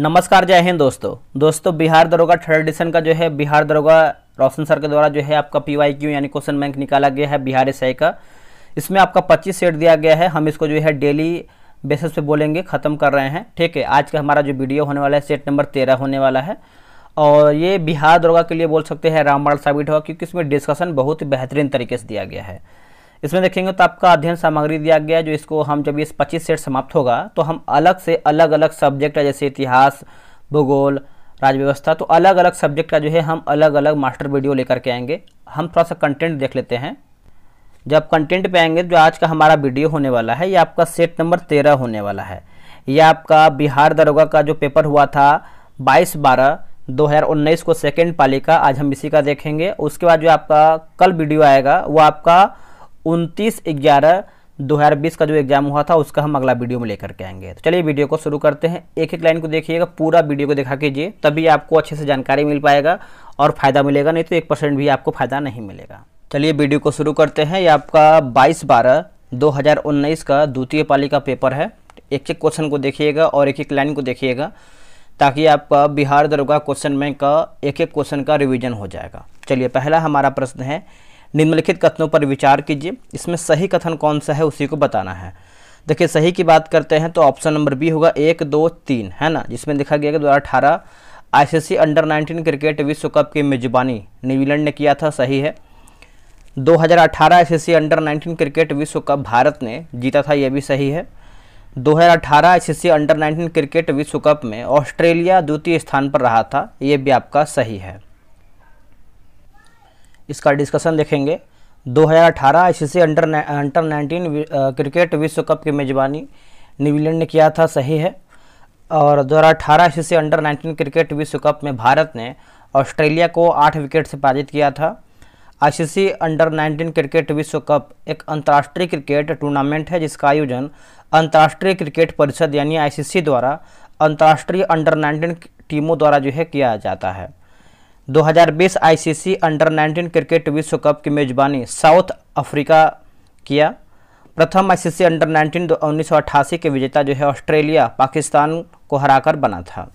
नमस्कार जय हिंद दोस्तों दोस्तों बिहार दरोगा थर्ड एडिशन का जो है बिहार दरोगा रोशन सर के द्वारा जो है आपका पी वाई क्यू यानी क्वेश्चन बैंक निकाला गया है बिहार एस का इसमें आपका पच्चीस सेट दिया गया है हम इसको जो है डेली बेसिस पे बोलेंगे ख़त्म कर रहे हैं ठीक है आज का हमारा जो वीडियो होने वाला है सेट नंबर तेरह होने वाला है और ये बिहार दरोगा के लिए बोल सकते हैं रामबाड़ साबित होगा क्योंकि इसमें डिस्कशन बहुत ही बेहतरीन तरीके से दिया गया है इसमें देखेंगे तो आपका अध्ययन सामग्री दिया गया है जो इसको हम जब इस पच्चीस सेट समाप्त होगा तो हम अलग से अलग अलग सब्जेक्ट जैसे इतिहास भूगोल राज्य व्यवस्था तो अलग अलग सब्जेक्ट का जो है हम अलग अलग मास्टर वीडियो लेकर के आएंगे हम थोड़ा सा कंटेंट देख लेते हैं जब कंटेंट पे आएंगे जो तो आज का हमारा वीडियो होने वाला है ये आपका सेट नंबर तेरह होने वाला है ये आपका बिहार दरोगा का जो पेपर हुआ था बाईस बारह 2019 को सेकेंड पाली का आज हम इसी का देखेंगे उसके बाद जो आपका कल वीडियो आएगा वो आपका उनतीस ग्यारह दो हज़ार बीस का जो एग्जाम हुआ था उसका हम अगला वीडियो में लेकर के आएंगे तो चलिए वीडियो को शुरू करते हैं एक एक लाइन को देखिएगा पूरा वीडियो को दिखा कीजिए तभी आपको अच्छे से जानकारी मिल पाएगा और फायदा मिलेगा नहीं तो एक परसेंट भी आपको फायदा नहीं मिलेगा चलिए वीडियो को शुरू करते हैं ये आपका बाईस बारह उन्नीस का द्वितीय पाली का पेपर है एक एक क्वेश्चन को देखिएगा और एक एक लाइन को देखिएगा ताकि आपका बिहार दरोगा क्वेश्चन बैंक का एक एक क्वेश्चन का रिविजन हो जाएगा चलिए पहला हमारा प्रश्न है निम्नलिखित कथनों पर विचार कीजिए इसमें सही कथन कौन सा है उसी को बताना है देखिए सही की बात करते हैं तो ऑप्शन नंबर बी होगा एक दो तीन है ना जिसमें देखा गया कि दो हज़ार अंडर 19 क्रिकेट विश्व कप की मेजबानी न्यूजीलैंड ने किया था सही है 2018 आईसीसी अंडर 19 क्रिकेट विश्व कप भारत ने जीता था यह भी सही है 2018 आईसीसी अंडर 19 क्रिकेट विश्व कप में ऑस्ट्रेलिया द्वितीय स्थान पर रहा था यह भी आपका सही है इसका डिस्कशन देखेंगे 2018 सी अंडर अंडर 19 क्रिकेट विश्व कप की मेज़बानी न्यूजीलैंड ने किया था सही है और 2018 सी अंडर 19 क्रिकेट विश्व कप में भारत ने ऑस्ट्रेलिया को आठ विकेट से पराजित किया था सी अंडर 19 क्रिकेट विश्व कप एक अंतर्राष्ट्रीय क्रिकेट टूर्नामेंट है जिसका आयोजन अंतर्राष्ट्रीय क्रिकेट परिषद यानी सी द्वारा अंतर्राष्ट्रीय अंडर नाइनटीन टीमों द्वारा जो है किया जाता है 2020 आईसीसी अंडर 19 क्रिकेट विश्व कप की मेजबानी साउथ अफ्रीका किया प्रथम आईसीसी अंडर 19 1988 के विजेता जो है ऑस्ट्रेलिया पाकिस्तान को हराकर बना था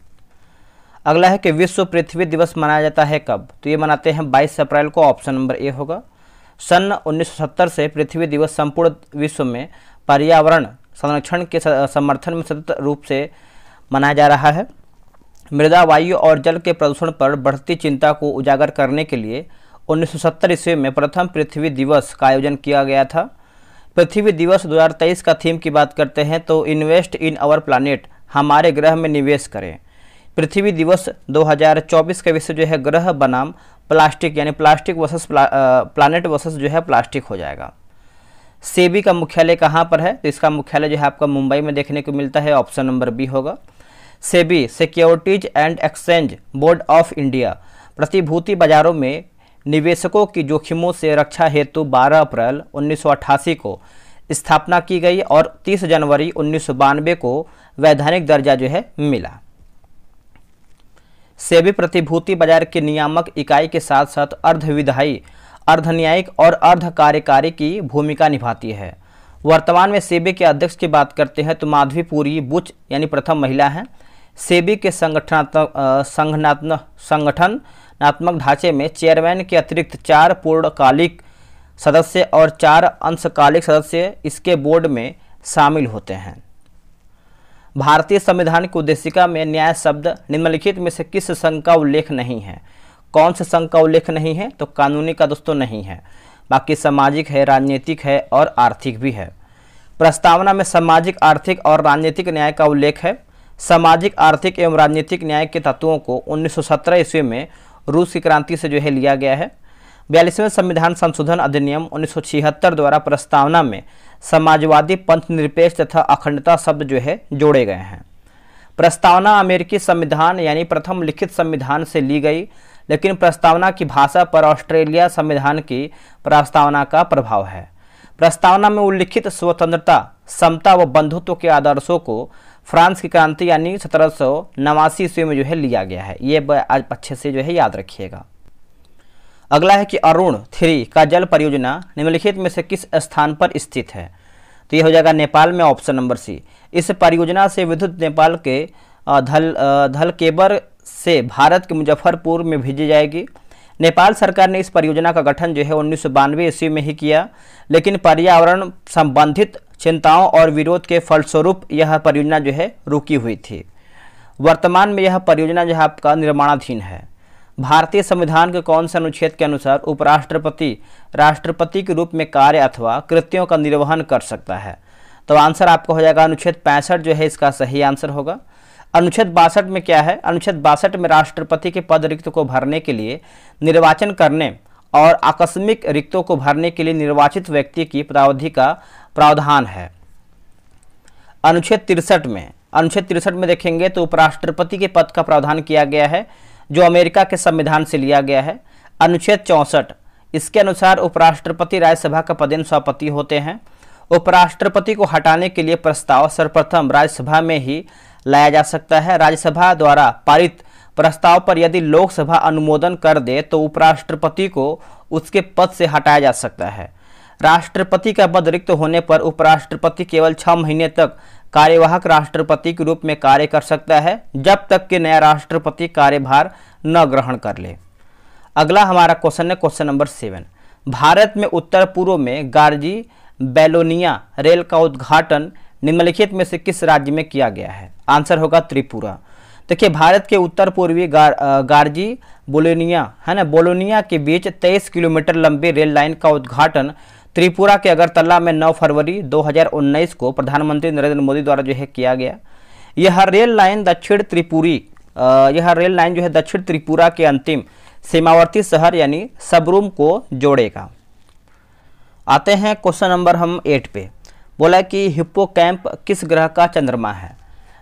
अगला है कि विश्व पृथ्वी दिवस मनाया जाता है कब तो ये मनाते हैं 22 अप्रैल को ऑप्शन नंबर ए होगा सन 1970 से पृथ्वी दिवस संपूर्ण विश्व में पर्यावरण संरक्षण के समर्थन में सतत रूप से मनाया जा रहा है मृदा वायु और जल के प्रदूषण पर बढ़ती चिंता को उजागर करने के लिए 1970 ईस्वी में प्रथम पृथ्वी दिवस का आयोजन किया गया था पृथ्वी दिवस 2023 का थीम की बात करते हैं तो इन्वेस्ट इन आवर प्लानट हमारे ग्रह में निवेश करें पृथ्वी दिवस 2024 का विषय जो है ग्रह बनाम प्लास्टिक यानी प्लास्टिक वसस प्ला, प्लानट वर्सेस जो है प्लास्टिक हो जाएगा सेबी का मुख्यालय कहाँ पर है तो इसका मुख्यालय जो है आपका मुंबई में देखने को मिलता है ऑप्शन नंबर बी होगा SEBI securities and exchange board of India प्रतिभूति बाजारों में निवेशकों की जोखिमों से रक्षा हेतु 12 अप्रैल 1988 को स्थापना की गई और 30 जनवरी उन्नीस को वैधानिक दर्जा जो है मिला सेबी प्रतिभूति बाजार की नियामक इकाई के साथ साथ अर्धविधायी अर्धन्यायिक और अर्ध कार्यकारी की भूमिका निभाती है वर्तमान में सेबी के अध्यक्ष की बात करते हैं तो माधवी बुच यानी प्रथम महिला हैं सेबी के संगठनात्मक संगठनात्मक संगठनात्मक ढांचे में चेयरमैन के अतिरिक्त चार पूर्णकालिक सदस्य और चार अंशकालिक सदस्य इसके बोर्ड में शामिल होते हैं भारतीय संविधान की उद्देशिका में न्याय शब्द निम्नलिखित में से किस संघ का उल्लेख नहीं है कौन से संघ का उल्लेख नहीं है तो कानूनी का दोस्तों नहीं है बाकी सामाजिक है राजनीतिक है और आर्थिक भी है प्रस्तावना में सामाजिक आर्थिक और राजनीतिक न्याय का उल्लेख है सामाजिक आर्थिक एवं राजनीतिक न्याय के तत्वों को 1917 ईस्वी में रूस की क्रांति से जो है लिया गया है बयालीसवें संविधान संशोधन अधिनियम उन्नीस द्वारा प्रस्तावना में समाजवादी पंथ निरपेक्ष तथा अखंडता शब्द जो है जोड़े गए हैं प्रस्तावना अमेरिकी संविधान यानी प्रथम लिखित संविधान से ली गई लेकिन प्रस्तावना की भाषा पर ऑस्ट्रेलिया संविधान की प्रस्तावना का प्रभाव है प्रस्तावना में उल्लिखित स्वतंत्रता समता व बंधुत्व के आदर्शों को फ्रांस की क्रांति यानी सत्रह सौ नवासी ईस्वी में जो है लिया गया है ये आज अच्छे से जो है याद रखिएगा अगला है कि अरुण थ्री का जल परियोजना निम्नलिखित में से किस स्थान पर स्थित है तो यह हो जाएगा नेपाल में ऑप्शन नंबर सी इस परियोजना से विद्युत नेपाल के धल धल केबर से भारत के मुजफ्फरपुर में भेजी जाएगी नेपाल सरकार ने इस परियोजना का गठन जो है उन्नीस ईस्वी में ही किया लेकिन पर्यावरण संबंधित चिंताओं और विरोध के फलस्वरूप यह परियोजना जो है रुकी हुई थी वर्तमान में यह परियोजना जो है आपका निर्माणाधीन है भारतीय संविधान के कौन से अनुच्छेद के अनुसार उपराष्ट्रपति राष्ट्रपति के रूप में कार्य अथवा कृत्यों का निर्वहन कर सकता है तो आंसर आपका हो जाएगा अनुच्छेद पैंसठ जो है इसका सही आंसर होगा अनुच्छेद बासठ में क्या है अनुच्छेद बासठ में राष्ट्रपति के पद रिक्त को भरने के लिए निर्वाचन करने और आकस्मिक रिक्तों को भरने के लिए निर्वाचित व्यक्ति की पदावधि का प्रावधान है अनुच्छेद तिरसठ में अनुच्छेद तिरसठ में देखेंगे तो उपराष्ट्रपति के पद का प्रावधान किया गया है जो अमेरिका के संविधान से लिया गया है अनुच्छेद चौंसठ इसके अनुसार उपराष्ट्रपति राज्यसभा का पदेन सभापति होते हैं उपराष्ट्रपति को हटाने के लिए प्रस्ताव सर्वप्रथम राज्यसभा में ही लाया जा सकता है राज्यसभा द्वारा पारित प्रस्ताव पर यदि लोकसभा अनुमोदन कर दे तो उपराष्ट्रपति को उसके पद से हटाया जा सकता है राष्ट्रपति का पद रिक्त होने पर उपराष्ट्रपति केवल छह महीने तक कार्यवाहक राष्ट्रपति के रूप में कार्य कर सकता है जब तक कि नया राष्ट्रपति कार्यभार न ग्रहण कर ले अगला हमारा क्वेश्चन है क्वेश्चन नंबर सेवन भारत में उत्तर पूर्व में गार्जी बेलोनिया रेल का उद्घाटन निम्नलिखित में से किस राज्य में किया गया है आंसर होगा त्रिपुरा देखिए भारत के उत्तर पूर्वी गार, गार्जी बोलोनिया है ना बोलोनिया के बीच 23 किलोमीटर लंबी रेल लाइन का उद्घाटन त्रिपुरा के अगरतला में 9 फरवरी 2019 को प्रधानमंत्री नरेंद्र मोदी द्वारा जो है किया गया यह रेल लाइन दक्षिण त्रिपुरी यह रेल लाइन जो है दक्षिण त्रिपुरा के अंतिम सीमावर्ती शहर यानी सबरूम को जोड़ेगा आते हैं क्वेश्चन नंबर हम एट पे बोला कि हिप्पो कैंप किस ग्रह का चंद्रमा है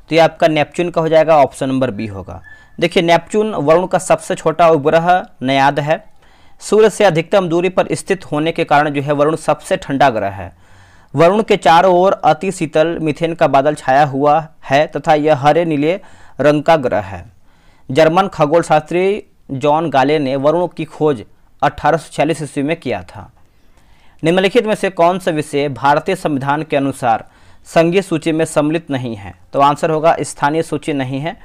तो ये आपका नेपच्यून का हो जाएगा ऑप्शन नंबर बी होगा देखिए नेपच्यून वरुण का सबसे छोटा उपग्रह नयाद है सूर्य से अधिकतम दूरी पर स्थित होने के कारण जो है वरुण सबसे ठंडा ग्रह है वरुण के चारों ओर अति शीतल मिथेन का बादल छाया हुआ है तथा यह हरे नीले रंग का ग्रह है जर्मन खगोल शास्त्री जॉन गाले ने वरुण की खोज अठारह ईस्वी में किया था निम्नलिखित में से कौन सा विषय भारतीय संविधान के अनुसार संघीय सूची में सम्मिलित नहीं है तो आंसर होगा स्थानीय सूची नहीं है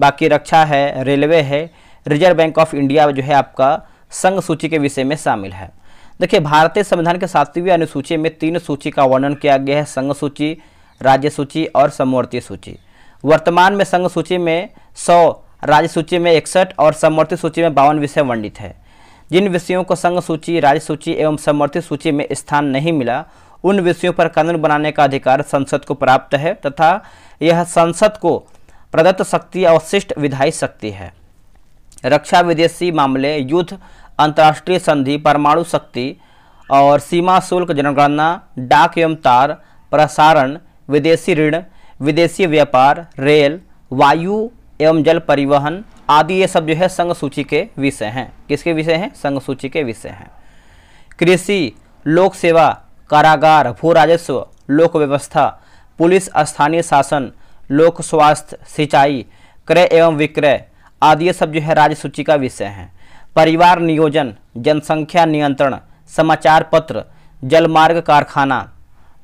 बाकी रक्षा है रेलवे है रिजर्व बैंक ऑफ इंडिया जो है आपका संघ सूची के विषय में शामिल है देखिए भारतीय संविधान के सातवीं अनुसूची में तीन सूची का वर्णन किया गया है संघ सूची राज्य सूची और समवर्ती सूची वर्तमान में संघ सूची में सौ राज्य सूची में इकसठ और समवर्ती सूची में बावन विषय वर्णित है जिन विषयों को संघ सूची राज्य सूची एवं समवर्ती सूची में स्थान नहीं मिला उन विषयों पर कानून बनाने का अधिकार संसद को प्राप्त है तथा यह संसद को प्रदत्त शक्ति अवशिष्ट विधायी शक्ति है रक्षा विदेशी मामले युद्ध अंतर्राष्ट्रीय संधि परमाणु शक्ति और सीमा शुल्क जनगणना डाक एवं तार प्रसारण विदेशी ऋण विदेशी व्यापार रेल वायु एवं जल परिवहन आदि ये सब जो है संघ सूची के विषय हैं किसके विषय हैं संघ सूची के विषय हैं कृषि लोक सेवा कारागार भू राजस्व लोक व्यवस्था पुलिस स्थानीय शासन लोक स्वास्थ्य सिंचाई क्रय एवं विक्रय आदि ये सब जो है राज्य सूची का विषय है परिवार नियोजन जनसंख्या नियंत्रण समाचार पत्र जलमार्ग कारखाना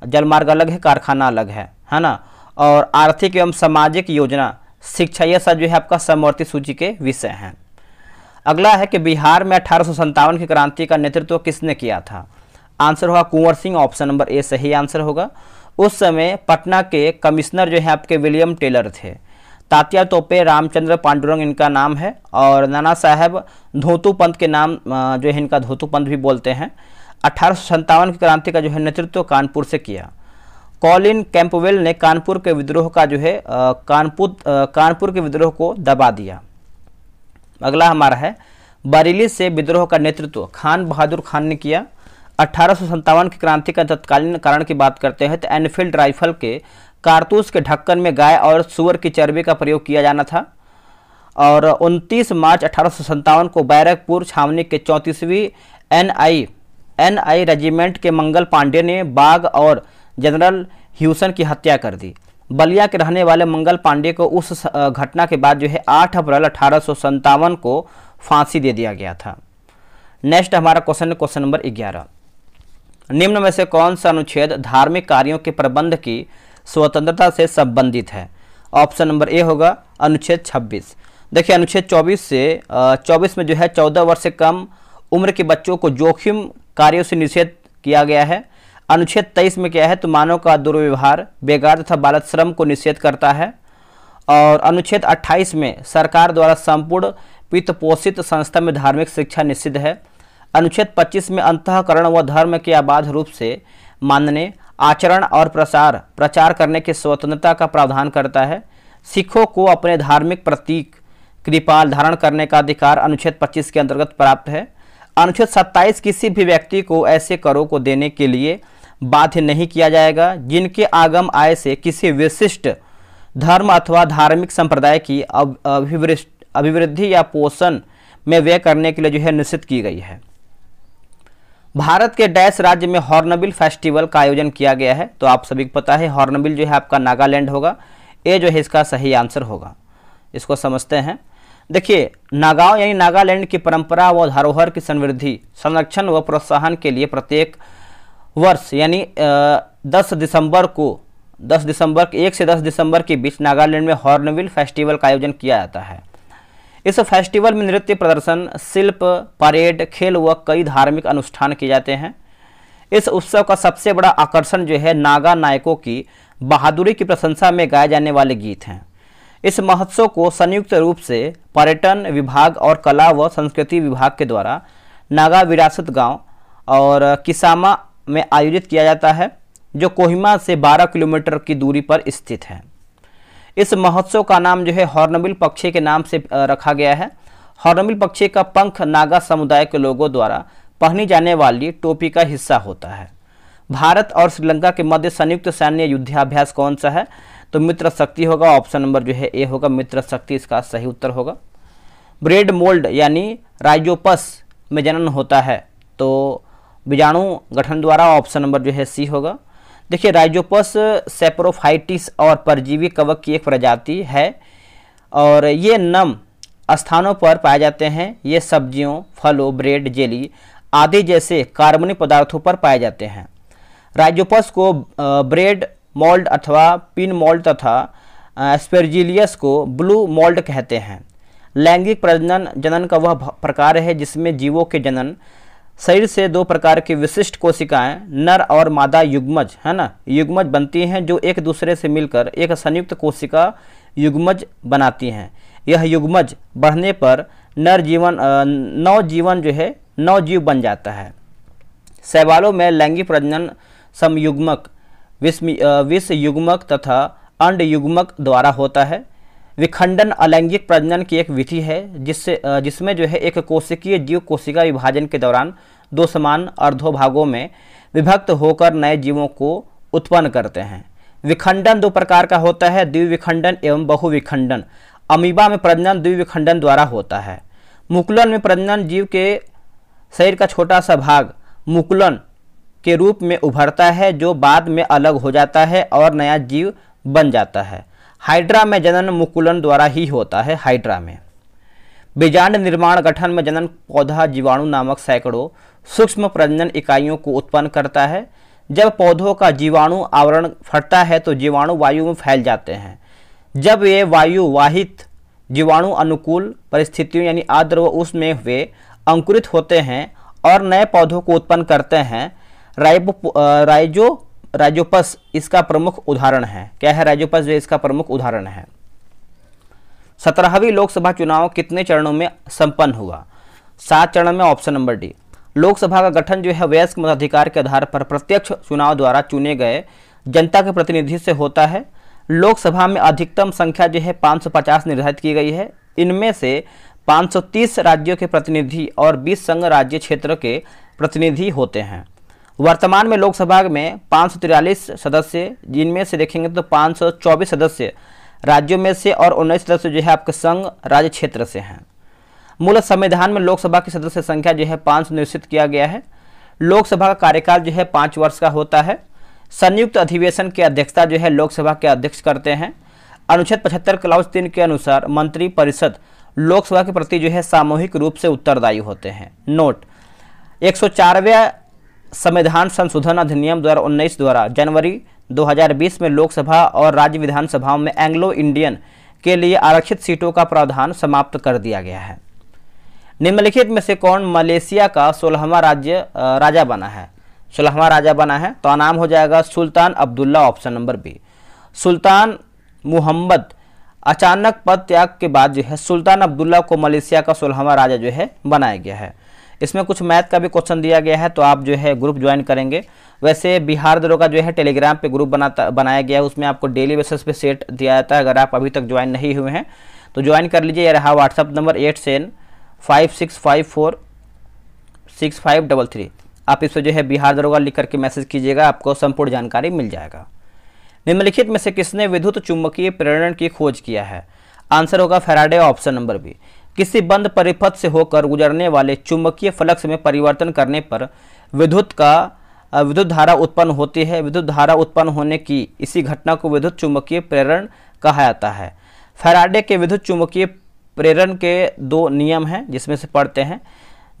जलमार्ग अलग है कारखाना अलग है है ना और आर्थिक एवं सामाजिक योजना शिक्षा यह सब जो है आपका समवर्ती सूची के विषय हैं अगला है कि बिहार में अठारह की क्रांति का नेतृत्व किसने किया था आंसर होगा Kunwar Singh option number A सही आंसर होगा उस समय पटना के कमिश्नर जो है आपके विलियम टेलर थे तात्या तोपे रामचंद्र पांडुरंग इनका नाम है और नाना साहब धोतू पंत के नाम जो है इनका धोतु पंत भी बोलते हैं अठारह की क्रांति का जो है नेतृत्व कानपुर से किया कॉलिन कैंपवेल ने कानपुर के विद्रोह का जो है कानपुर कानपुर के विद्रोह को दबा दिया अगला हमारा है बरेली से विद्रोह का नेतृत्व खान बहादुर खान ने किया अठारह की क्रांति का तत्कालीन कारण की बात करते हैं तो एनफील्ड राइफल के कारतूस के ढक्कन में गाय और सुअर की चर्बी का प्रयोग किया जाना था और 29 मार्च अठारह को बैरकपुर छावनी के चौंतीसवीं एनआई एनआई रेजिमेंट के मंगल पांडे ने बाघ और जनरल ह्यूसन की हत्या कर दी बलिया के रहने वाले मंगल पांडे को उस घटना के बाद जो है 8 अप्रैल अठारह को फांसी दे दिया गया था नेक्स्ट हमारा क्वेश्चन है क्वेश्चन नंबर ग्यारह निम्न में से कौन सा अनुच्छेद धार्मिक कार्यों के प्रबंध की स्वतंत्रता से संबंधित है ऑप्शन नंबर ए होगा अनुच्छेद 26 देखिए अनुच्छेद 24 से 24 में जो है 14 वर्ष से कम उम्र के बच्चों को जोखिम कार्यों से निषेध किया गया है अनुच्छेद 23 में क्या है तो मानव का दुर्व्यवहार बेकार तथा बालक श्रम को निषेध करता है और अनुच्छेद 28 में सरकार द्वारा संपूर्ण पित्तपोषित पोषित संस्था में धार्मिक शिक्षा निषिद्ध है अनुच्छेद 25 में अंतकरण व धर्म के आबाद रूप से मानने आचरण और प्रसार प्रचार करने की स्वतंत्रता का प्रावधान करता है सिखों को अपने धार्मिक प्रतीक कृपाल धारण करने का अधिकार अनुच्छेद 25 के अंतर्गत प्राप्त है अनुच्छेद 27 किसी भी व्यक्ति को ऐसे करों को देने के लिए बाध्य नहीं किया जाएगा जिनके आगम आय से किसी विशिष्ट धर्म अथवा धार्मिक संप्रदाय की अभिवृद्धि या पोषण में व्यय करने के लिए जो है निश्चित की गई है भारत के डैश राज्य में हॉर्नबिल फेस्टिवल का आयोजन किया गया है तो आप सभी को पता है हॉर्नबिल जो है आपका नागालैंड होगा ये जो है इसका सही आंसर होगा इसको समझते हैं देखिए नागाव यानी नागालैंड की परंपरा व धरोहर की समृद्धि संरक्षण व प्रोत्साहन के लिए प्रत्येक वर्ष यानी दस दिसंबर को दस दिसंबर एक से दस दिसंबर के बीच नागालैंड में हॉर्नबिल फेस्टिवल का आयोजन किया जाता है इस फेस्टिवल में नृत्य प्रदर्शन शिल्प परेड खेल व कई धार्मिक अनुष्ठान किए जाते हैं इस उत्सव का सबसे बड़ा आकर्षण जो है नागा नायकों की बहादुरी की प्रशंसा में गाए जाने वाले गीत हैं इस महोत्सव को संयुक्त रूप से पर्यटन विभाग और कला व संस्कृति विभाग के द्वारा नागा विरासत गांव और किसामा में आयोजित किया जाता है जो कोहिमा से 12 किलोमीटर की दूरी पर स्थित है इस महोत्सव का नाम जो है हॉर्नबिल पक्षी के नाम से रखा गया है हॉर्नबिल पक्षी का पंख नागा समुदाय के लोगों द्वारा पहनी जाने वाली टोपी का हिस्सा होता है भारत और श्रीलंका के मध्य संयुक्त सैन्य युद्धाभ्यास कौन सा है तो मित्र शक्ति होगा ऑप्शन नंबर जो है ए होगा मित्र शक्ति इसका सही उत्तर होगा ब्रेड मोल्ड यानी राइजोपस में जनन होता है तो बीजाणु गठन द्वारा ऑप्शन नंबर जो है सी होगा देखिए राइजोपस सेप्रोफाइटिस और परजीवी कवक की एक प्रजाति है और ये नम स्थानों पर पाए जाते हैं ये सब्जियों फलों ब्रेड जेली आदि जैसे कार्बनिक पदार्थों पर पाए जाते हैं राइजोपस को ब्रेड मोल्ड अथवा पिन मोल्ड तथा स्पेरजिलियस को ब्लू मोल्ड कहते हैं लैंगिक प्रजनन जनन का वह प्रकार है जिसमें जीवों के जनन शरीर से दो प्रकार की विशिष्ट कोशिकाएं नर और मादा युग्मज है ना युग्मज बनती हैं जो एक दूसरे से मिलकर एक संयुक्त कोशिका युग्मज बनाती हैं यह युग्मज बढ़ने पर नर जीवन नव जीवन जो है नव जीव बन जाता है शैवालों में लैंगिक प्रजनन समयुग्मक विष विष युग्मक तथा अंड युग्मक द्वारा होता है विखंडन अलैंगिक प्रजनन की एक विधि है जिससे जिसमें जो है एक कोशिकीय जीव कोशिका विभाजन के दौरान दो समान अर्धो भागों में विभक्त होकर नए जीवों को उत्पन्न करते हैं विखंडन दो प्रकार का होता है द्विविखंडन एवं बहुविखंडन अमीबा में प्रजनन द्विविखंडन द्वारा होता है मुकुलन में प्रजनन जीव के शरीर का छोटा सा भाग मुकुलन के रूप में उभरता है जो बाद में अलग हो जाता है और नया जीव बन जाता है हाइड्रा में जनन मुकुलन द्वारा ही होता है हाइड्रा में बीजांड निर्माण गठन में जनन पौधा जीवाणु नामक सैकड़ों सूक्ष्म प्रजनन इकाइयों को उत्पन्न करता है जब पौधों का जीवाणु आवरण फटता है तो जीवाणु वायु में फैल जाते हैं जब ये वायु वाहित जीवाणु अनुकूल परिस्थितियों यानी आर्द्र व उसमें वे अंकुरित होते हैं और नए पौधों को उत्पन्न करते हैं राइबो राइजो राजोपस इसका प्रमुख उदाहरण है क्या है राजोपस जो इसका प्रमुख उदाहरण है सत्रहवीं लोकसभा चुनाव कितने चरणों में संपन्न हुआ सात चरण में ऑप्शन नंबर डी लोकसभा का गठन जो है वयस्क मताधिकार के आधार पर प्रत्यक्ष चुनाव द्वारा चुने गए जनता के प्रतिनिधि से होता है लोकसभा में अधिकतम संख्या जो है 550 निर्धारित की गई है इनमें से 530 राज्यों के प्रतिनिधि और 20 संघ राज्य क्षेत्र के प्रतिनिधि होते हैं वर्तमान में लोकसभा में पाँच सदस्य जिनमें से देखेंगे तो पाँच सदस्य राज्यों में से और उन्नीस सदस्य जो है आपके संघ राज्य क्षेत्र से हैं मूल संविधान में लोकसभा की सदस्य संख्या जो है पाँच निश्चित किया गया है लोकसभा का कार्यकाल जो है पाँच वर्ष का होता है संयुक्त अधिवेशन की अध्यक्षता जो है लोकसभा के अध्यक्ष करते हैं अनुच्छेद पचहत्तर क्लाउज तीन के अनुसार मंत्री परिषद लोकसभा के प्रति जो है सामूहिक रूप से उत्तरदायी होते हैं नोट एक सौ संविधान संशोधन अधिनियम 2019 द्वारा जनवरी 2020 में लोकसभा और राज्य विधानसभाओं में एंग्लो इंडियन के लिए आरक्षित सीटों का प्रावधान समाप्त कर दिया गया है निम्नलिखित में से कौन मलेशिया का सोलहवा राज्य राजा बना है सोलहवा राजा बना है तो नाम हो जाएगा Sultan Abdullah option number B Sultan Muhammad अचानक पद त्याग के बाद जो है सुल्तान अब्दुल्ला को मलेशिया का सोलहवा राजा जो है बनाया गया है इसमें कुछ मैथ का भी क्वेश्चन दिया गया है तो आप जो है ग्रुप ज्वाइन करेंगे वैसे बिहार दरोगा का जो है टेलीग्राम पे ग्रुप बनाता बनाया गया है उसमें आपको डेली बेसिस पे सेट दिया जाता है अगर आप अभी तक ज्वाइन नहीं हुए हैं तो ज्वाइन कर लीजिए यह रहा WhatsApp number eight seven five six five four six five double three आप इस पर जो है बिहार दरोगा लिख करके मैसेज कीजिएगा आपको संपूर्ण जानकारी मिल जाएगा निम्नलिखित में से किसने विद्युत चुंबकीय प्रेरण की खोज किया है आंसर होगा फेराडे ऑप्शन नंबर बी किसी बंद परिपथ से होकर गुजरने वाले चुंबकीय फ्लक्स में परिवर्तन करने पर विद्युत का विद्युत धारा उत्पन्न होती है विद्युत धारा उत्पन्न होने की इसी घटना को विद्युत चुंबकीय प्रेरण कहा जाता है फैराडे के विद्युत चुंबकीय प्रेरण के दो नियम हैं जिसमें से पढ़ते हैं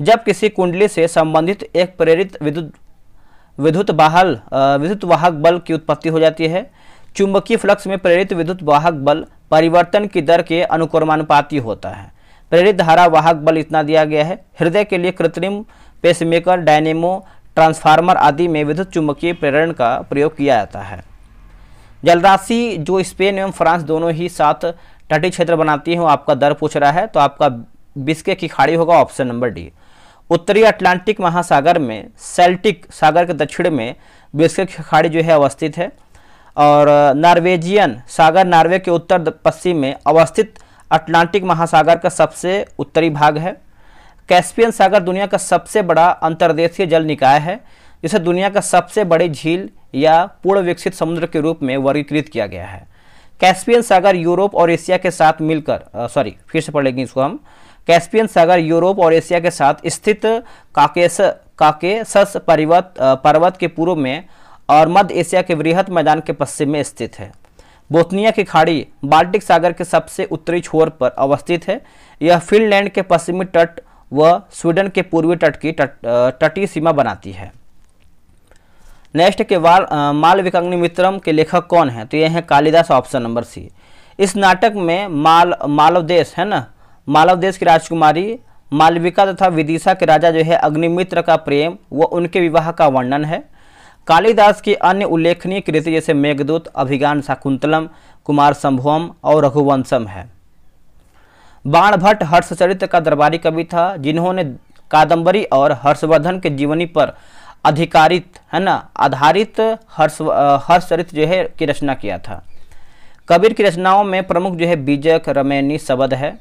जब किसी कुंडली से संबंधित एक प्रेरित विद्युत विद्युत बाहल विद्युत वाहक बल की उत्पत्ति हो जाती है चुंबकीय फ्लक्स में प्रेरित विद्युत वाहक बल परिवर्तन की दर के अनुक्रमानुपाती होता है प्रेरित धारा वाहक बल इतना दिया गया है हृदय के लिए कृत्रिम पेसमेकर डायनेमो ट्रांसफार्मर आदि में विद्युत चुंबकीय प्रेरण का प्रयोग किया जाता है जलराशि जो स्पेन एवं फ्रांस दोनों ही साथ तटीय क्षेत्र बनाती हैं आपका दर पूछ रहा है तो आपका बिस्के की खाड़ी होगा ऑप्शन नंबर डी उत्तरी अटलांटिक महासागर में सेल्टिक सागर के दक्षिण में बिस्के की खाड़ी जो है अवस्थित है और नॉर्वेजियन सागर नॉर्वे के उत्तर पश्चिम में अवस्थित अटलांटिक महासागर का सबसे उत्तरी भाग है कैस्पियन सागर दुनिया का सबसे बड़ा अंतर्देशीय जल निकाय है जिसे दुनिया का सबसे बड़ी झील या पूर्ण विकसित समुद्र के रूप में वर्गीकृत किया गया है कैस्पियन सागर यूरोप और एशिया के साथ मिलकर सॉरी फिर से पढ़ लेंगे इसको हम कैस्पियन सागर यूरोप और एशिया के साथ स्थित काकेस काकेसस पर्वत पर्वत के पूर्व में और मध्य एशिया के वृहत मैदान के पश्चिम में स्थित है बोथनिया की खाड़ी बाल्टिक सागर के सबसे उत्तरी छोर पर अवस्थित है यह फिनलैंड के पश्चिमी तट व स्वीडन के पूर्वी तट की तट, तटीय सीमा बनाती है नेक्स्ट के वाल माल मित्रम के लेखक कौन है तो यह है कालिदास ऑप्शन नंबर सी इस नाटक में माल मालव देश है ना मालव देश की राजकुमारी मालविका तथा विदिशा के राजा जो है अग्निमित्र का प्रेम व उनके विवाह का वर्णन है कालिदास की अन्य उल्लेखनीय कृति जैसे मेघदूत अभिगान शाकुंतलम कुमार संभवम और रघुवंशम है बाणभट्ट हर्षचरित्र का दरबारी कवि था जिन्होंने कादंबरी और हर्षवर्धन के जीवनी पर अधिकारित है ना आधारित हर्ष हर्षचरित्र जो है की रचना किया था कबीर की रचनाओं में प्रमुख जो है बीजक रमैनी शबद है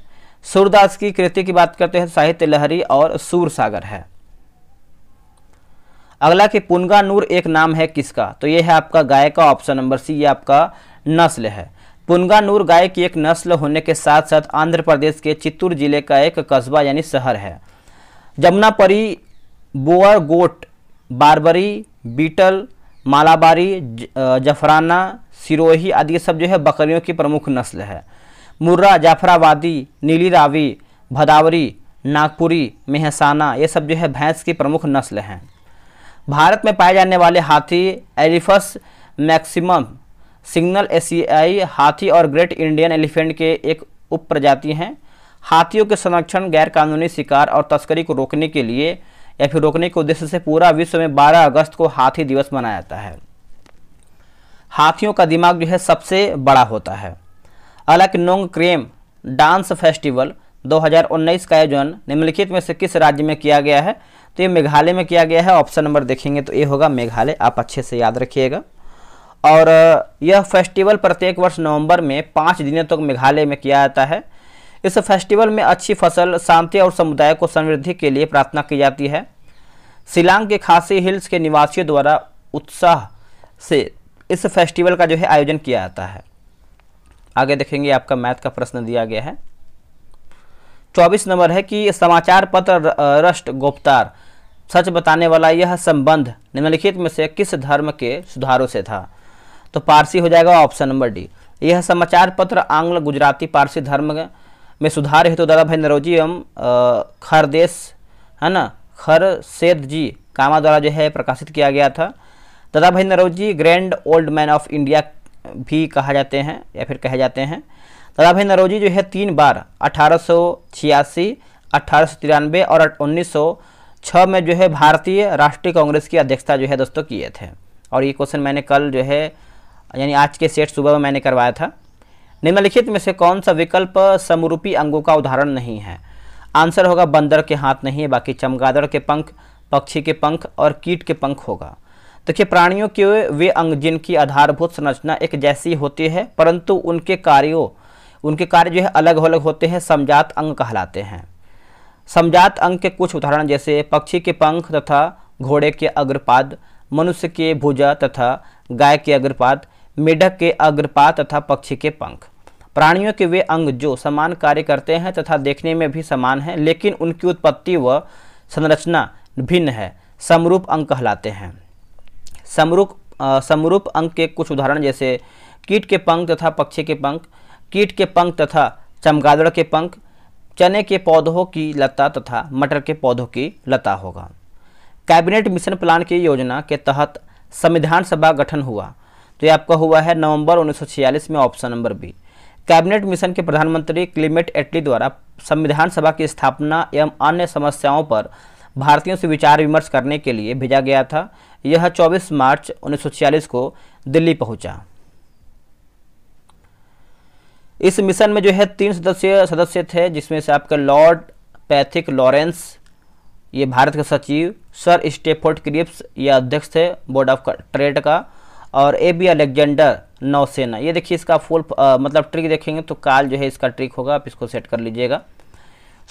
सूरदास की कृति की बात करते हैं साहित्य लहरी और सूर सागर है अगला कि पुनगा नूर एक नाम है किसका तो ये है आपका गाय का ऑप्शन नंबर सी ये आपका नस्ल है पुनगा नूर गाय की एक नस्ल होने के साथ साथ आंध्र प्रदेश के चित्तूर जिले का एक कस्बा यानी शहर है जमुनापरी बोअर गोट बारबरी बीटल मालाबारी जफराना सिरोही आदि ये सब जो है बकरियों की प्रमुख नस्ल है मुर्रा जाफराबादी नीली रावी भदावरी नागपुरी मेहसाना ये सब जो है भैंस की प्रमुख नस्ल हैं भारत में पाए जाने वाले हाथी एलिफस मैक्सिमम सिग्नल एशियाई हाथी और ग्रेट इंडियन एलिफेंट के एक उप प्रजाति हैं हाथियों के संरक्षण गैरकानूनी शिकार और तस्करी को रोकने के लिए या फिर रोकने के उद्देश्य से पूरा विश्व में 12 अगस्त को हाथी दिवस मनाया जाता है हाथियों का दिमाग जो है सबसे बड़ा होता है अलक नोंग क्रेम डांस फेस्टिवल 2019 का आयोजन निम्नलिखित में से किस राज्य में किया गया है तो ये मेघालय में किया गया है ऑप्शन नंबर देखेंगे तो ये होगा मेघालय आप अच्छे से याद रखिएगा और यह फेस्टिवल प्रत्येक वर्ष नवंबर में पाँच दिनों तक मेघालय में किया जाता है इस फेस्टिवल में अच्छी फसल शांति और समुदाय को समृद्धि के लिए प्रार्थना की जाती है शिलांग के खासी हिल्स के निवासियों द्वारा उत्साह से इस फेस्टिवल का जो है आयोजन किया जाता है आगे देखेंगे आपका मैथ का प्रश्न दिया गया है चौबीस नंबर है कि समाचार पत्र रष्ट गोप्तार सच बताने वाला यह संबंध निम्नलिखित में से किस धर्म के सुधारों से था तो पारसी हो जाएगा ऑप्शन नंबर डी यह समाचार पत्र आंग्ल गुजराती पारसी धर्म में सुधार हेतु तो दादा भाई नरोजी एवं खरदेश है ना खरसेद जी कामा द्वारा जो है प्रकाशित किया गया था Dadabhai Naoroji grand old man of India भी कहा जाते हैं या फिर कहे जाते हैं दादा भाई नरोजी जो है तीन बार अठारह सौ छियासी अठारह सौ तिरानवे और उन्नीस सौ छः में जो है भारतीय राष्ट्रीय कांग्रेस की अध्यक्षता जो है दोस्तों किए थे और ये क्वेश्चन मैंने कल जो है यानी आज के सेट सुबह में मैंने करवाया था निम्नलिखित में से कौन सा विकल्प समरूपी अंगों का उदाहरण नहीं है आंसर होगा बंदर के हाथ नहीं है बाकी चमगादड़ के पंख पक्षी के पंख और कीट के पंख होगा देखिए प्राणियों के वे अंग जिनकी आधारभूत संरचना एक जैसी होती है परंतु उनके कार्यों उनके कार्य जो है अलग अलग होते हैं समझात अंग कहलाते हैं समझात अंग के कुछ उदाहरण जैसे पक्षी के पंख तथा घोड़े के अग्रपाद मनुष्य के भुजा तथा गाय के अग्रपाद मेढक के अग्रपाद तथा पक्षी के पंख प्राणियों के वे अंग जो समान कार्य करते हैं तथा देखने में भी समान हैं लेकिन उनकी उत्पत्ति व संरचना भिन्न है समरूप अंग कहलाते हैं समरूप समरूप अंग के कुछ उदाहरण जैसे कीट के पंख तथा पक्षी के पंख कीट के पंख तथा चमगादड़ के पंख चने के पौधों की लता तथा मटर के पौधों की लता होगा कैबिनेट मिशन प्लान की योजना के तहत संविधान सभा गठन हुआ तो ये आपका हुआ है नवंबर 1946 में option number B cabinet mission के प्रधानमंत्री क्लिमेट एटली द्वारा संविधान सभा की स्थापना एवं अन्य समस्याओं पर भारतीयों से विचार विमर्श करने के लिए भेजा गया था यह 24 मार्च 1946 को दिल्ली पहुंचा इस मिशन में जो है तीन सदस्य सदस्य थे जिसमें से आपका लॉर्ड पैथिक लॉरेंस ये भारत के सचिव सर स्टेफोर्ड क्रिप्स ये अध्यक्ष थे बोर्ड ऑफ ट्रेड का और ए बी अलेक्जेंडर नौसेना ये देखिए इसका फुल मतलब ट्रिक देखेंगे तो काल जो है इसका ट्रिक होगा आप इसको सेट कर लीजिएगा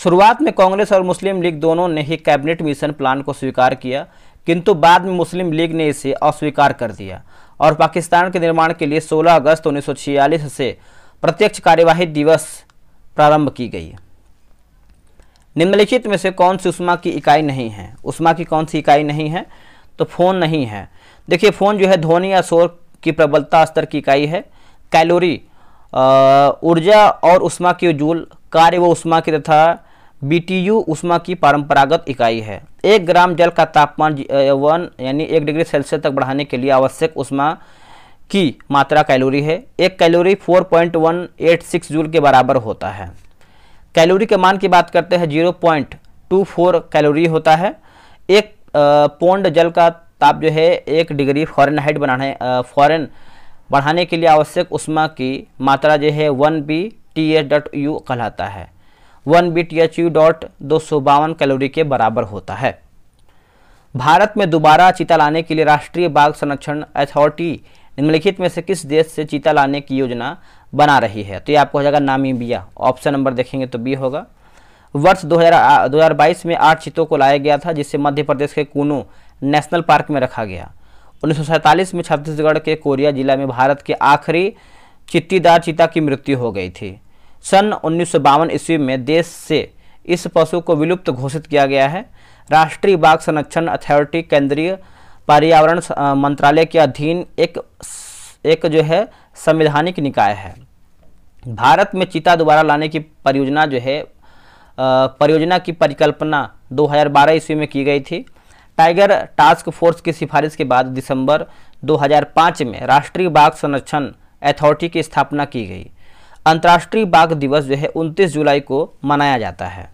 शुरुआत में कांग्रेस और मुस्लिम लीग दोनों ने ही कैबिनेट मिशन प्लान को स्वीकार किया किंतु बाद में मुस्लिम लीग ने इसे अस्वीकार कर दिया और पाकिस्तान के निर्माण के लिए 16 अगस्त 1946 से प्रत्यक्ष कार्यवाही दिवस प्रारंभ की गई निम्नलिखित में से कौन सी उष्मा की इकाई नहीं है उष्मा की कौन सी इकाई नहीं है तो फ़ोन नहीं है देखिए फ़ोन जो है ध्वनि या शोर की प्रबलता स्तर की इकाई है कैलोरी ऊर्जा और उष्मा की जूल कार्य व उष्मा की तथा बीटीयू उष्मा की परंपरागत इकाई है एक ग्राम जल का तापमान वन यानी एक डिग्री सेल्सियस तक बढ़ाने के लिए आवश्यक उष्मा की मात्रा कैलोरी है एक कैलोरी 4.186 जूल के बराबर होता है कैलोरी के मान की बात करते हैं 0.24 कैलोरी होता है एक पौंड जल का ताप जो है एक डिग्री फॉरन हाइट बनाने फॉरन बढ़ाने के लिए आवश्यक उष्मा की मात्रा जो है one B T H dot U कहलाता है one B T H U dot दो सौ बावन कैलोरी के बराबर होता है भारत में दोबारा चीता लाने के लिए राष्ट्रीय बाघ संरक्षण अथॉरिटी निम्नलिखित में से किस देश से चीता लाने की योजना बना रही है तो ये आपको हो जाएगा नामीबिया ऑप्शन नंबर देखेंगे तो बी होगा वर्ष 2022 में आठ चीतों को लाया गया था जिसे मध्य प्रदेश के कूनू नेशनल पार्क में रखा गया उन्नीस में छत्तीसगढ़ के कोरिया जिला में भारत के आखिरी चित्तीदार चीता की मृत्यु हो गई थी सन उन्नीस ईस्वी में देश से इस पशु को विलुप्त घोषित किया गया है राष्ट्रीय बाघ संरक्षण अथॉरिटी केंद्रीय पर्यावरण मंत्रालय के अधीन एक एक जो है संवैधानिक निकाय है भारत में चीता दोबारा लाने की परियोजना जो है परियोजना की परिकल्पना 2012 ईस्वी में की गई थी टाइगर टास्क फोर्स की सिफारिश के बाद दिसंबर 2005 में राष्ट्रीय बाघ संरक्षण अथॉरिटी की स्थापना की गई अंतर्राष्ट्रीय बाघ दिवस जो है 29 जुलाई को मनाया जाता है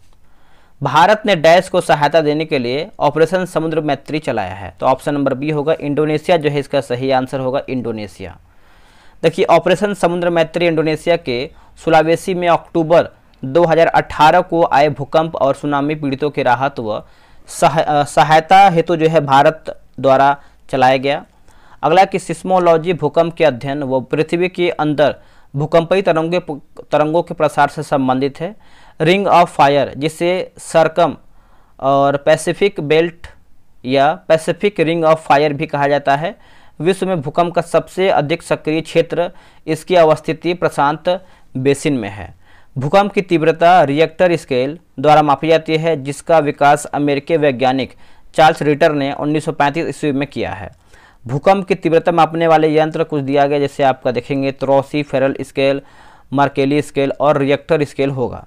भारत ने डैश को सहायता देने के लिए ऑपरेशन समुद्र मैत्री चलाया है तो ऑप्शन नंबर बी होगा इंडोनेशिया जो है इसका सही आंसर होगा इंडोनेशिया देखिए ऑपरेशन समुद्र मैत्री इंडोनेशिया के सुलावेसी में अक्टूबर 2018 को आए भूकंप और सुनामी पीड़ितों के राहत व सह, सहायता हेतु तो जो है भारत द्वारा चलाया गया अगला कि सिस्मोलॉजी भूकंप के अध्ययन व पृथ्वी के अंदर भूकंपीय तरंगे तरंगों के प्रसार से संबंधित है रिंग ऑफ फायर जिसे सरकम और पैसिफिक बेल्ट या पैसिफिक रिंग ऑफ फायर भी कहा जाता है विश्व में भूकंप का सबसे अधिक सक्रिय क्षेत्र इसकी अवस्थिति प्रशांत बेसिन में है भूकंप की तीव्रता रिएक्टर स्केल द्वारा मापी जाती है जिसका विकास अमेरिकी वैज्ञानिक चार्ल्स रिटर ने 1935 ईस्वी में किया है भूकंप की तीव्रता मापने वाले यंत्र कुछ दिया गया जैसे आपका देखेंगे Rossi Forel scale Mercalli scale और रिएक्टर स्केल होगा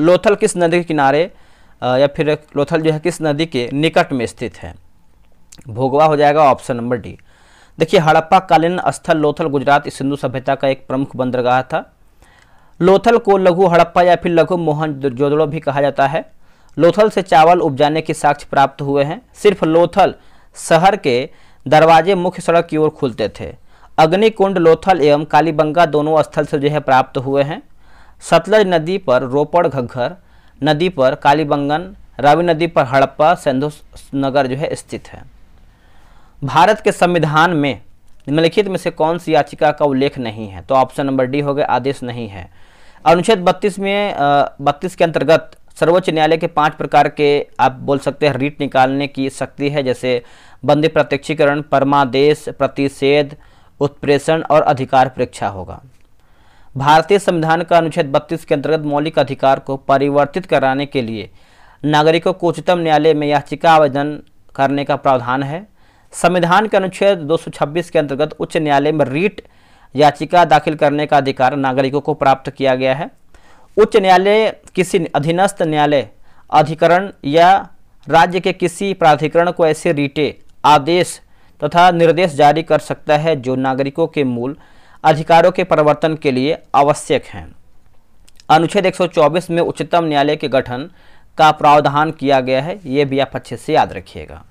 लोथल किस नदी के किनारे या फिर लोथल जो है किस नदी के निकट में स्थित है भोगवा हो जाएगा ऑप्शन नंबर डी देखिए हड़प्पा कालीन स्थल लोथल गुजरात सिंधु सभ्यता का एक प्रमुख बंदरगाह था लोथल को लघु हड़प्पा या फिर लघु मोहन जोदड़ो भी कहा जाता है लोथल से चावल उपजाने के साक्ष्य प्राप्त हुए हैं सिर्फ लोथल शहर के दरवाजे मुख्य सड़क की ओर खुलते थे अग्निकुंड लोथल एवं कालीबंगा दोनों स्थल से जो है प्राप्त हुए हैं सतलज नदी पर रोपड़ घग्घर नदी पर कालीबंगन रावी नदी पर हड़प्पा सिंधु नगर जो है स्थित है भारत के संविधान में निम्नलिखित में से कौन सी याचिका का उल्लेख नहीं है तो ऑप्शन नंबर डी हो गया आदेश नहीं है अनुच्छेद 32 में बत्तीस के अंतर्गत सर्वोच्च न्यायालय के पांच प्रकार के आप बोल सकते हैं रीट निकालने की शक्ति है जैसे बंदी प्रत्यक्षीकरण परमादेश प्रतिषेध उत्प्रेषण और अधिकार परीक्षा होगा भारतीय संविधान का अनुच्छेद 32 के अंतर्गत मौलिक अधिकार को परिवर्तित कराने के लिए नागरिकों को उच्चतम न्यायालय में याचिका आवेदन करने का प्रावधान है संविधान के अनुच्छेद 226 के अंतर्गत उच्च न्यायालय में रीट याचिका दाखिल करने का अधिकार नागरिकों को प्राप्त किया गया है उच्च न्यायालय किसी अधीनस्थ न्यायालय अधिकरण या राज्य के किसी प्राधिकरण को ऐसे रीटे आदेश तथा निर्देश जारी कर सकता है जो नागरिकों के मूल अधिकारों के परिवर्तन के लिए आवश्यक हैं अनुच्छेद 124 में उच्चतम न्यायालय के गठन का प्रावधान किया गया है ये भी आप अच्छे से याद रखिएगा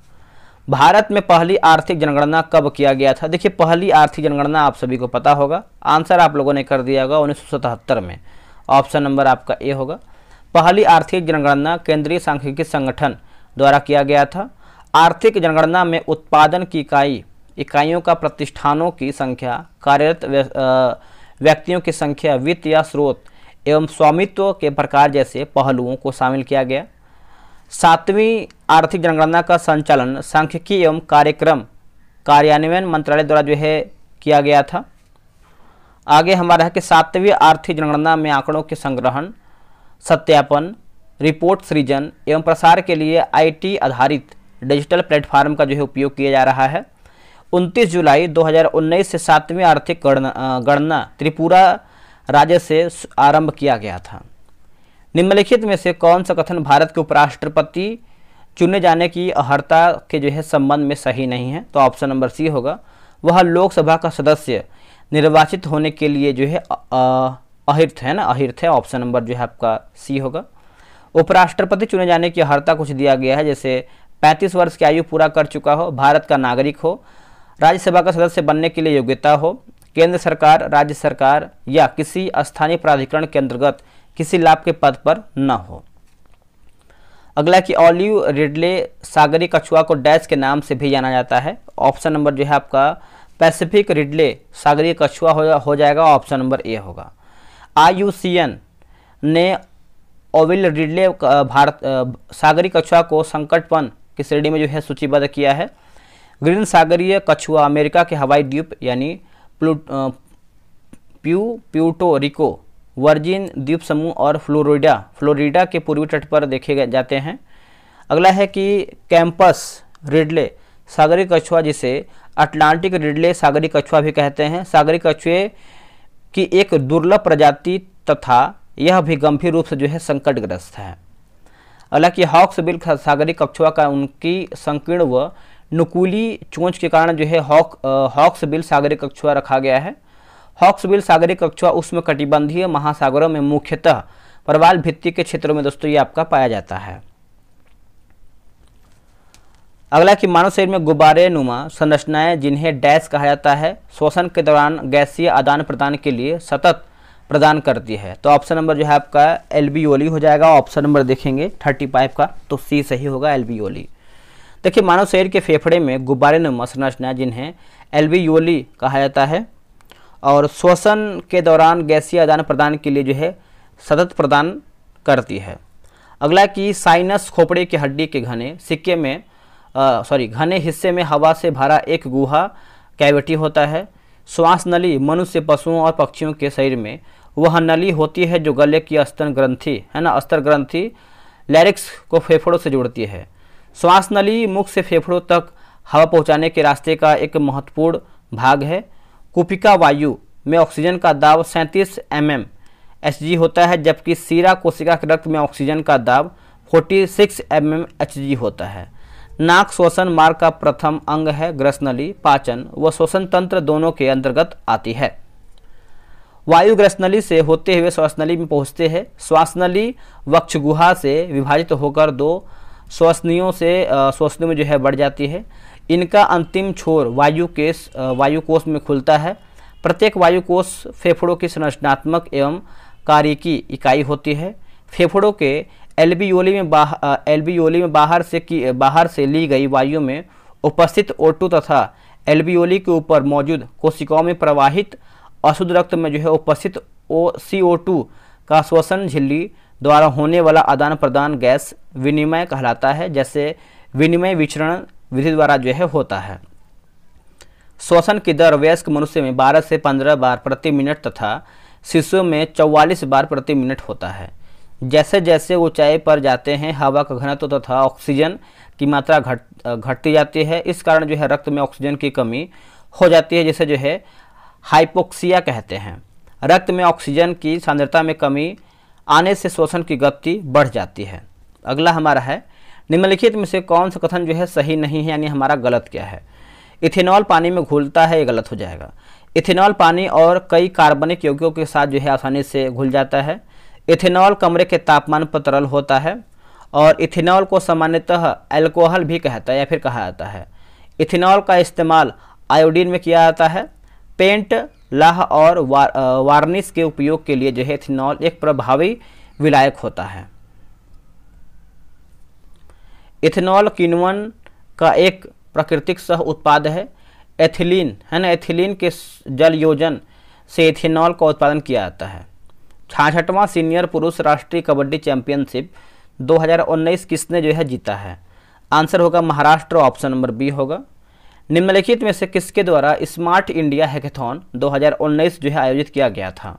भारत में पहली आर्थिक जनगणना कब किया गया था देखिए पहली आर्थिक जनगणना आप सभी को पता होगा आंसर आप लोगों ने कर दिया होगा उन्नीस में ऑप्शन नंबर आपका ए होगा पहली आर्थिक जनगणना केंद्रीय सांख्यिकी संगठन द्वारा किया गया था आर्थिक जनगणना में उत्पादन की इकाई इकाइयों का प्रतिष्ठानों की संख्या कार्यरत व्यक्तियों की संख्या वित्त या स्रोत एवं स्वामित्व के प्रकार जैसे पहलुओं को शामिल किया गया सातवीं आर्थिक जनगणना का संचालन सांख्यिकी एवं कार्यक्रम कार्यान्वयन मंत्रालय द्वारा जो है किया गया था आगे हमारा है कि सातवीं आर्थिक जनगणना में आंकड़ों के संग्रहण सत्यापन रिपोर्ट सृजन एवं प्रसार के लिए आईटी आधारित डिजिटल प्लेटफॉर्म का जो है उपयोग किया जा रहा है उनतीस जुलाई 2019 से सातवीं आर्थिक गणना त्रिपुरा राज्य से आरंभ किया गया था निम्नलिखित में से कौन सा कथन भारत के उपराष्ट्रपति चुने जाने की अहर्ता के जो है संबंध में सही नहीं है तो ऑप्शन नंबर सी होगा वह लोकसभा का सदस्य निर्वाचित होने के लिए जो है अहिर्थ है ना अहिर्थ है ऑप्शन नंबर जो है आपका सी होगा उपराष्ट्रपति चुने जाने की अहर्ता कुछ दिया गया है जैसे 35 वर्ष की आयु पूरा कर चुका हो भारत का नागरिक हो राज्यसभा का सदस्य बनने के लिए योग्यता हो केंद्र सरकार राज्य सरकार या किसी स्थानीय प्राधिकरण के अंतर्गत किसी लाभ के पद पर न हो अगला कि ऑलिव रिडले सागरी कछुआ को डैश के नाम से भी जाना जाता है ऑप्शन नंबर जो है आपका पैसिफिक रिडले सागरी कछुआ हो, जा, हो जाएगा ऑप्शन नंबर ए होगा आई ने ओविल रिडले भारत सागरी कछुआ को संकटपन की श्रेणी में जो है सूचीबद्ध किया है ग्रीन सागरीय कछुआ अमेरिका के हवाई द्वीप यानी प्यू प्यूटो रिको वर्जिन द्वीप समूह और फ्लोरिडा फ्लोरिडा के पूर्वी तट पर देखे जाते हैं अगला है कि कैंपस रिडले सागरी कछुआ जिसे अटलांटिक रिडले सागरी कछुआ भी कहते हैं सागरी कछुए की एक दुर्लभ प्रजाति तथा यह भी गंभीर रूप से जो है संकटग्रस्त है हालांकि हॉक्सबिल सागरी कछुआ का उनकी संकीर्ण व नुकुली चोंच के कारण जो है हॉक हॉक्स बिल सागरिक कक्षुआ रखा गया है हॉक्स बिल सागरिक कक्षुआ उसमें कटिबंधीय महासागरों में मुख्यतः प्रवाल भित्ति के क्षेत्रों में दोस्तों ये आपका पाया जाता है अगला कि मानव शरीर में गुब्बारे नुमा संरचनाएं जिन्हें डैश कहा जाता है श्वसन के दौरान गैसीय आदान प्रदान के लिए सतत प्रदान करती है तो ऑप्शन नंबर जो है आपका एल हो जाएगा ऑप्शन नंबर देखेंगे थर्टी फाइव का तो सी सही होगा ओली देखिए मानव शरीर के फेफड़े में गुब्बारे नुमा संरचना जिन्हें एल्वीयोली कहा जाता है और श्वसन के दौरान गैसीय आदान प्रदान के लिए जो है सतत प्रदान करती है अगला कि साइनस खोपड़े की हड्डी के घने सिक्के में सॉरी घने हिस्से में हवा से भरा एक गुहा कैविटी होता है श्वास नली मनुष्य पशुओं और पक्षियों के शरीर में वह नली होती है जो गले की अस्तन ग्रंथि है ना अस्तर ग्रंथि लैरिक्स को फेफड़ों से जोड़ती है श्वास नली मुख से फेफड़ों तक हवा पहुंचाने के रास्ते का एक महत्वपूर्ण भाग है कुपिका वायु में ऑक्सीजन का दाब सैंतीस एम एम एच जी होता है जबकि सीरा कोशिका के रक्त में ऑक्सीजन का दाब 46 six M M H G होता है नाक श्वसन मार्ग का प्रथम अंग है ग्रस नली पाचन व श्वसन तंत्र दोनों के अंतर्गत आती है वायु ग्रसनली से होते हुए श्वास नली में पहुंचते हैं श्वास नली वक्षगुहा से विभाजित होकर दो श्वसनियों से श्वसनियों में जो है बढ़ जाती है इनका अंतिम छोर वायु के वायु में खुलता है प्रत्येक वायु फेफड़ों की संरचनात्मक एवं कार्य की इकाई होती है फेफड़ों के एल्बियोली में बाहर एल्बियोली में बाहर से की बाहर से ली गई वायु में उपस्थित ओटू तथा एल्बियोली के ऊपर मौजूद कोशिकाओं में प्रवाहित अशुद्ध रक्त में जो है उपस्थित ओ सी ओ टू का श्वसन झिल्ली द्वारा होने वाला आदान प्रदान गैस विनिमय कहलाता है जैसे विनिमय विचरण विधि द्वारा जो है होता है श्वसन की दर वयस्क मनुष्य में 12 से 15 बार प्रति मिनट तथा शिशु में 44 बार प्रति मिनट होता है जैसे जैसे ऊंचाई पर जाते हैं हवा का घनत्व तथा ऑक्सीजन की मात्रा घट घटती जाती है इस कारण जो है रक्त में ऑक्सीजन की कमी हो जाती है जिसे जो है हाइपोक्सिया कहते हैं रक्त में ऑक्सीजन की सांद्रता में कमी आने से श्वसन की गति बढ़ जाती है अगला हमारा है निम्नलिखित में से कौन सा कथन जो है सही नहीं है यानी हमारा गलत क्या है इथेनॉल पानी में घुलता है ये गलत हो जाएगा इथेनॉल पानी और कई कार्बनिक यौगिकों के साथ जो है आसानी से घुल जाता है इथेनॉल कमरे के तापमान पर तरल होता है और इथेनॉल को सामान्यतः एल्कोहल भी कहता है या फिर कहा जाता है इथेनॉल का इस्तेमाल आयोडीन में किया जाता है पेंट लाह और वार्निश के उपयोग के लिए जो है इथेनॉल एक प्रभावी विलायक होता है इथेनॉल किनवन का एक प्राकृतिक सह उत्पाद है एथिलीन है ना एथिलीन के जल योजन से इथेनॉल का उत्पादन किया जाता है छाछठवां सीनियर पुरुष राष्ट्रीय कबड्डी चैंपियनशिप 2019 किसने जो है जीता है आंसर होगा महाराष्ट्र ऑप्शन नंबर बी होगा निम्नलिखित में से किसके द्वारा स्मार्ट इंडिया हैकेथॉन 2019 जो है आयोजित किया गया था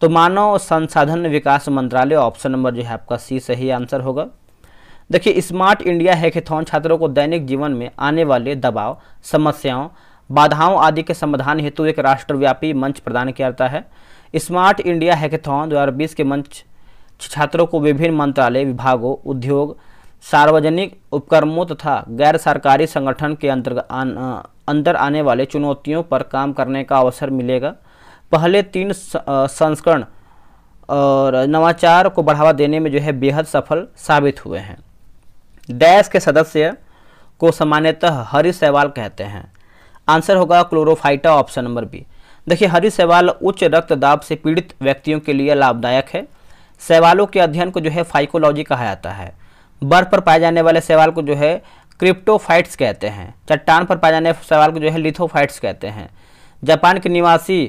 तो मानव संसाधन विकास मंत्रालय ऑप्शन नंबर जो है आपका सी सही आंसर होगा देखिए स्मार्ट इंडिया हैकेथॉन छात्रों को दैनिक जीवन में आने वाले दबाव समस्याओं बाधाओं आदि के समाधान हेतु एक राष्ट्रव्यापी मंच प्रदान किया जाता है स्मार्ट इंडिया हैकेथॉन दो के मंच छात्रों को विभिन्न मंत्रालय विभागों उद्योग सार्वजनिक उपक्रमों तथा गैर सरकारी संगठन के अंतर अंदर आने वाले चुनौतियों पर काम करने का अवसर मिलेगा पहले तीन संस्करण और नवाचार को बढ़ावा देने में जो है बेहद सफल साबित हुए हैं डैश के सदस्य को सामान्यतः हरी सहवाल कहते हैं आंसर होगा क्लोरोफाइटा ऑप्शन नंबर बी देखिए हरी सहवाल उच्च रक्तदाब से पीड़ित व्यक्तियों के लिए लाभदायक है सहवालों के अध्ययन को जो है फाइकोलॉजी कहा जाता है बर्फ पर पाए जाने वाले सवाल को जो है क्रिप्टोफाइट्स कहते हैं चट्टान पर पाए जाने सवाल को जो है लिथोफाइट्स कहते हैं जापान के निवासी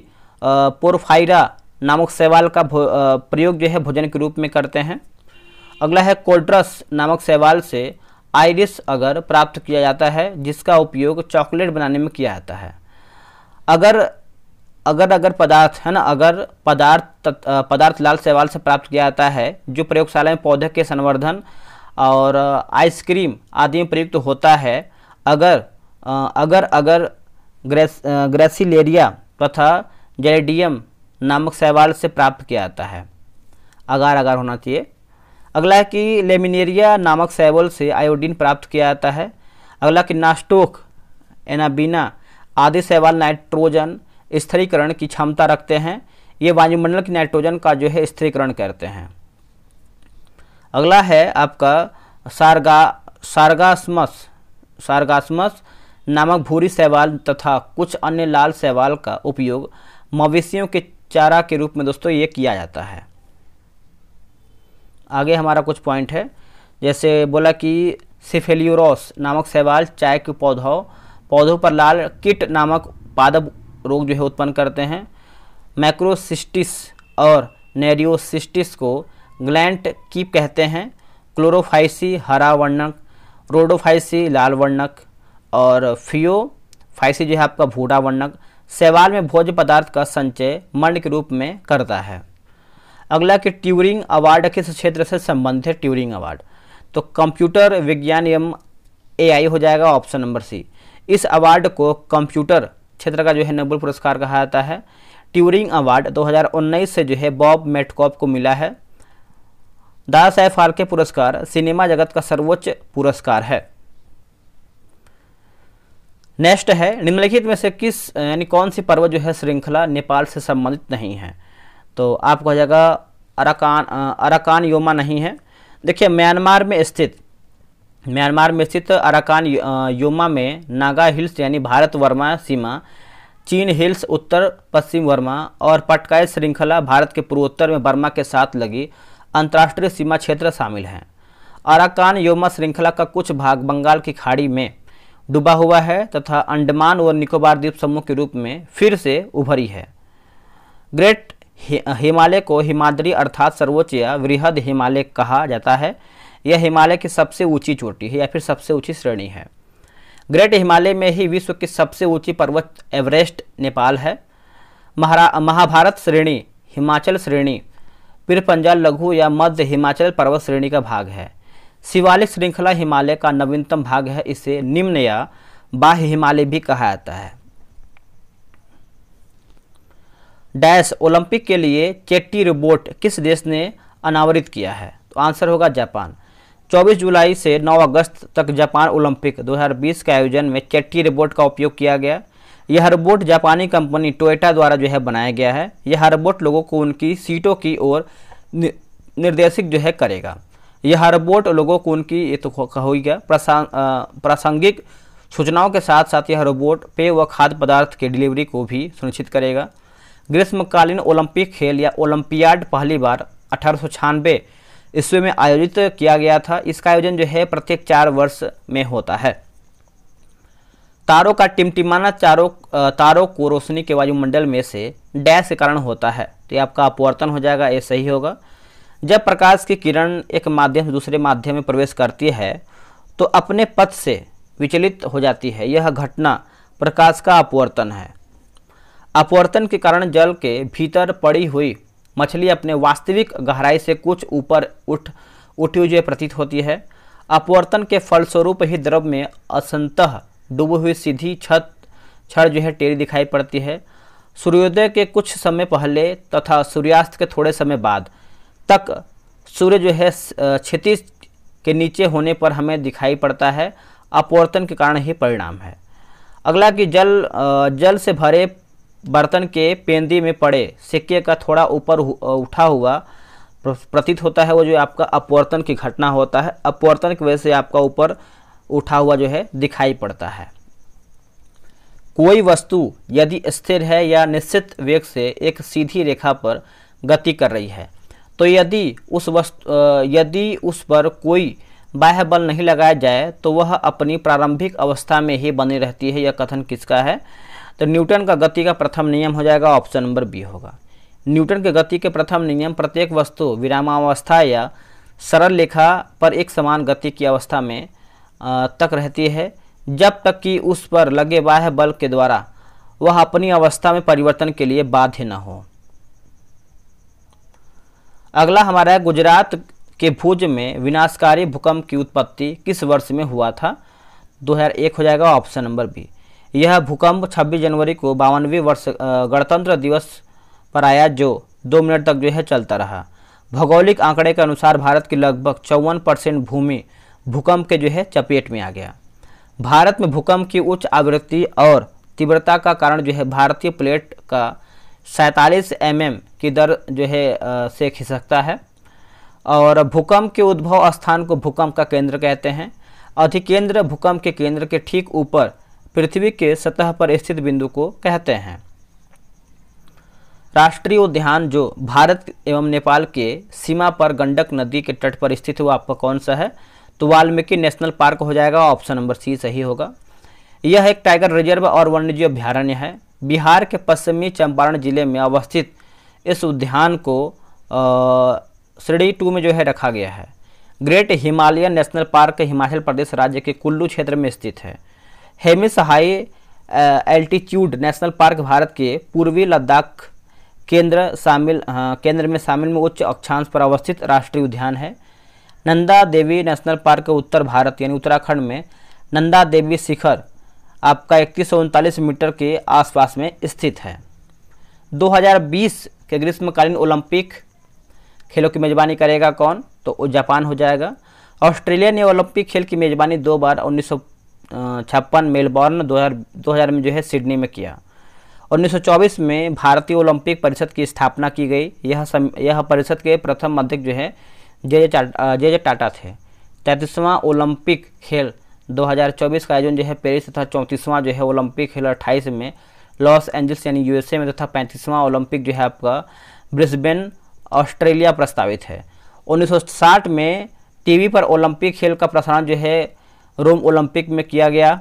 पोरफाइरा नामक सेवाल का प्रयोग जो है भोजन के रूप में करते हैं अगला है कोल्ट्रस नामक सेवाल से आयरिस अगर प्राप्त किया जाता है जिसका उपयोग चॉकलेट बनाने में किया जाता है अगर अगर अगर पदार्थ है ना अगर पदार्थ पदार्थ लाल सेवाल से प्राप्त किया जाता है जो प्रयोगशाला में पौधे के संवर्धन और आइसक्रीम आदि में प्रयुक्त होता है अगर अगर अगर ग्रेस ग्रेसिलेरिया तथा जेडियम नामक शैवाल से प्राप्त किया जाता है अगार अगार होना चाहिए अगला है कि लेमिनेरिया नामक शैवल से आयोडीन प्राप्त किया जाता है अगला कि नास्टोक एनाबीना आदि शैवाल नाइट्रोजन स्थिरीकरण की क्षमता रखते हैं ये वायुमंडल के नाइट्रोजन का जो है स्थिरीकरण करते हैं अगला है आपका सारगा सारगासमस सारगासमस नामक भूरी शैवाल तथा कुछ अन्य लाल शैवाल का उपयोग मवेशियों के चारा के रूप में दोस्तों ये किया जाता है आगे हमारा कुछ पॉइंट है जैसे बोला कि सिफेलियोरोस नामक शैवाल चाय के पौधों पौधों पर लाल किट नामक पादप रोग जो है उत्पन्न करते हैं मैक्रोसिस्टिस और नेरियोसिस्टिस को ग्लैंड की कहते हैं क्लोरोफाइसी हरा वर्णक रोडोफाइसी लाल वर्णक और फियो फाइसी जो है आपका भूरा वर्णक सेवाल में भोज्य पदार्थ का संचय मंड के रूप में करता है अगला कि ट्यूरिंग अवार्ड किस क्षेत्र से संबंधित है ट्यूरिंग अवार्ड तो कंप्यूटर विज्ञान एवं एआई हो जाएगा ऑप्शन नंबर सी इस अवार्ड को कंप्यूटर क्षेत्र का जो है नोबल पुरस्कार कहा जाता है ट्यूरिंग अवार्ड 2019 से जो है बॉब मेटकॉप को मिला है दादा साहेब फाल्के पुरस्कार सिनेमा जगत का सर्वोच्च पुरस्कार है नेक्स्ट है निम्नलिखित में से किस यानी कौन सी पर्वत जो है श्रृंखला नेपाल से संबंधित नहीं है तो आपको जाएगा अराकान अराकान योमा नहीं है देखिए म्यांमार में स्थित म्यांमार में स्थित अराकान योमा में नागा हिल्स यानी भारत वर्मा सीमा चीन हिल्स उत्तर पश्चिम वर्मा और पटकाई श्रृंखला भारत के पूर्वोत्तर में वर्मा के साथ लगी अंतर्राष्ट्रीय सीमा क्षेत्र शामिल हैं अराकान योमा श्रृंखला का कुछ भाग बंगाल की खाड़ी में डूबा हुआ है तथा अंडमान और निकोबार द्वीप समूह के रूप में फिर से उभरी है ग्रेट हिमालय को हिमाद्री अर्थात सर्वोच्च या वृहद हिमालय कहा जाता है यह हिमालय की सबसे ऊंची चोटी है या फिर सबसे ऊंची श्रेणी है ग्रेट हिमालय में ही विश्व की सबसे ऊंची पर्वत एवरेस्ट नेपाल है महाभारत श्रेणी हिमाचल श्रेणी पंजाल लघु या मध्य हिमाचल पर्वत श्रेणी का भाग है शिवालिक श्रृंखला हिमालय का नवीनतम भाग है इसे निम्न या बाह्य हिमालय भी कहा जाता है डैश ओलंपिक के लिए चेट्टी रोबोट किस देश ने अनावरित किया है तो आंसर होगा जापान 24 जुलाई से 9 अगस्त तक जापान ओलंपिक 2020 के आयोजन में चेट्टी रोबोट का उपयोग किया गया यह हरबोट जापानी कंपनी टोयोटा द्वारा जो है बनाया गया है यह हरबोट लोगों को उनकी सीटों की ओर निर्देशित जो है करेगा यह हरबोट लोगों को उनकी ये तो हो गया प्रासंगिक सूचनाओं के साथ साथ यह रोबोट पेय व खाद्य पदार्थ की डिलीवरी को भी सुनिश्चित करेगा ग्रीष्मकालीन ओलंपिक खेल या ओलंपियाड पहली बार अठारह ईस्वी में आयोजित किया गया था इसका आयोजन जो है प्रत्येक चार वर्ष में होता है तारों का टिमटिमाना चारों तारों को रोशनी के वायुमंडल में से डैश के कारण होता है तो ये आपका अपवर्तन हो जाएगा ये सही होगा जब प्रकाश की किरण एक माध्यम से दूसरे माध्यम में प्रवेश करती है तो अपने पथ से विचलित हो जाती है यह घटना प्रकाश का अपवर्तन है अपवर्तन के कारण जल के भीतर पड़ी हुई मछली अपने वास्तविक गहराई से कुछ ऊपर उठ उठी हुई प्रतीत होती है अपवर्तन के फलस्वरूप ही द्रव में असंतः डूबे हुए सीधी छत छड़ जो है टेरी दिखाई पड़ती है सूर्योदय के कुछ समय पहले तथा सूर्यास्त के थोड़े समय बाद तक सूर्य जो है क्षति के नीचे होने पर हमें दिखाई पड़ता है अपवर्तन के कारण ही परिणाम है अगला कि जल जल से भरे बर्तन के पेंदी में पड़े सिक्के का थोड़ा ऊपर उठा हुआ प्रतीत होता है वो जो आपका अपवर्तन की घटना होता है अपवर्तन की वजह से आपका ऊपर उठा हुआ जो है दिखाई पड़ता है कोई वस्तु यदि स्थिर है या निश्चित वेग से एक सीधी रेखा पर गति कर रही है तो यदि उस वस्तु यदि उस पर कोई बाह्य बल नहीं लगाया जाए तो वह अपनी प्रारंभिक अवस्था में ही बनी रहती है यह कथन किसका है तो न्यूटन का गति का प्रथम नियम हो जाएगा ऑप्शन नंबर बी होगा न्यूटन के गति के प्रथम नियम प्रत्येक वस्तु विरामावस्था या सरल रेखा पर एक समान गति की अवस्था में तक रहती है जब तक कि उस पर लगे बाह्य बल के द्वारा वह अपनी अवस्था में परिवर्तन के लिए बाध्य न हो अगला हमारा है गुजरात के भुज में विनाशकारी भूकंप की उत्पत्ति किस वर्ष में हुआ था 2001 हो जाएगा ऑप्शन नंबर बी यह भूकंप 26 जनवरी को बावनवीं वर्ष गणतंत्र दिवस पर आया जो दो मिनट तक जो है चलता रहा भौगोलिक आंकड़े के अनुसार भारत की लगभग चौवन परसेंट भूमि भूकंप के जो है चपेट में आ गया भारत में भूकंप की उच्च आवृत्ति और तीव्रता का कारण जो है भारतीय प्लेट का सैंतालीस एम mm की दर जो है से खिसकता है और भूकंप के उद्भव स्थान को भूकंप का केंद्र कहते हैं अधिकेंद्र भूकंप के केंद्र के ठीक ऊपर पृथ्वी के सतह पर स्थित बिंदु को कहते हैं राष्ट्रीय उद्यान जो भारत एवं नेपाल के सीमा पर गंडक नदी के तट पर स्थित हुआ आपका कौन सा है तो वाल्मीकि नेशनल पार्क हो जाएगा ऑप्शन नंबर सी सही होगा यह एक टाइगर रिजर्व और वन्यजीव अभ्यारण्य है बिहार के पश्चिमी चंपारण जिले में अवस्थित इस उद्यान को श्रेणी टू में जो है रखा गया है great Himalayan national park Himachal Pradesh राज्य के कुल्लू क्षेत्र में स्थित है Hemis high altitude national park Bharat के पूर्वी लद्दाख केंद्र शामिल केंद्र में शामिल में उच्च अक्षांश पर अवस्थित राष्ट्रीय उद्यान है नंदा देवी नेशनल पार्क उत्तर भारत यानी उत्तराखंड में नंदा देवी शिखर आपका इकतीस मीटर के आसपास में स्थित है 2020 के ग्रीष्मकालीन ओलंपिक खेलों की मेज़बानी करेगा कौन तो वो जापान हो जाएगा ऑस्ट्रेलिया ने ओलंपिक खेल की मेज़बानी दो बार उन्नीस छप्पन मेलबॉर्न 2000 2000 में जो है सिडनी में किया 1924 में भारतीय ओलंपिक परिषद की स्थापना की गई यह सम, यह परिषद के प्रथम अध्यक्ष जो है जे जे टाटा जे जे टाटा थे तैंतीसवां ओलंपिक खेल 2024 का आयोजन जो है पेरिस तथा चौंतीसवां जो है ओलंपिक खेल अट्ठाईस में लॉस एंजल्स यानी यूएसए में तथा पैंतीसवां ओलंपिक जो है आपका ब्रिस्बेन ऑस्ट्रेलिया प्रस्तावित है 1960 में टीवी पर ओलंपिक खेल का प्रसारण जो है रोम ओलंपिक में किया गया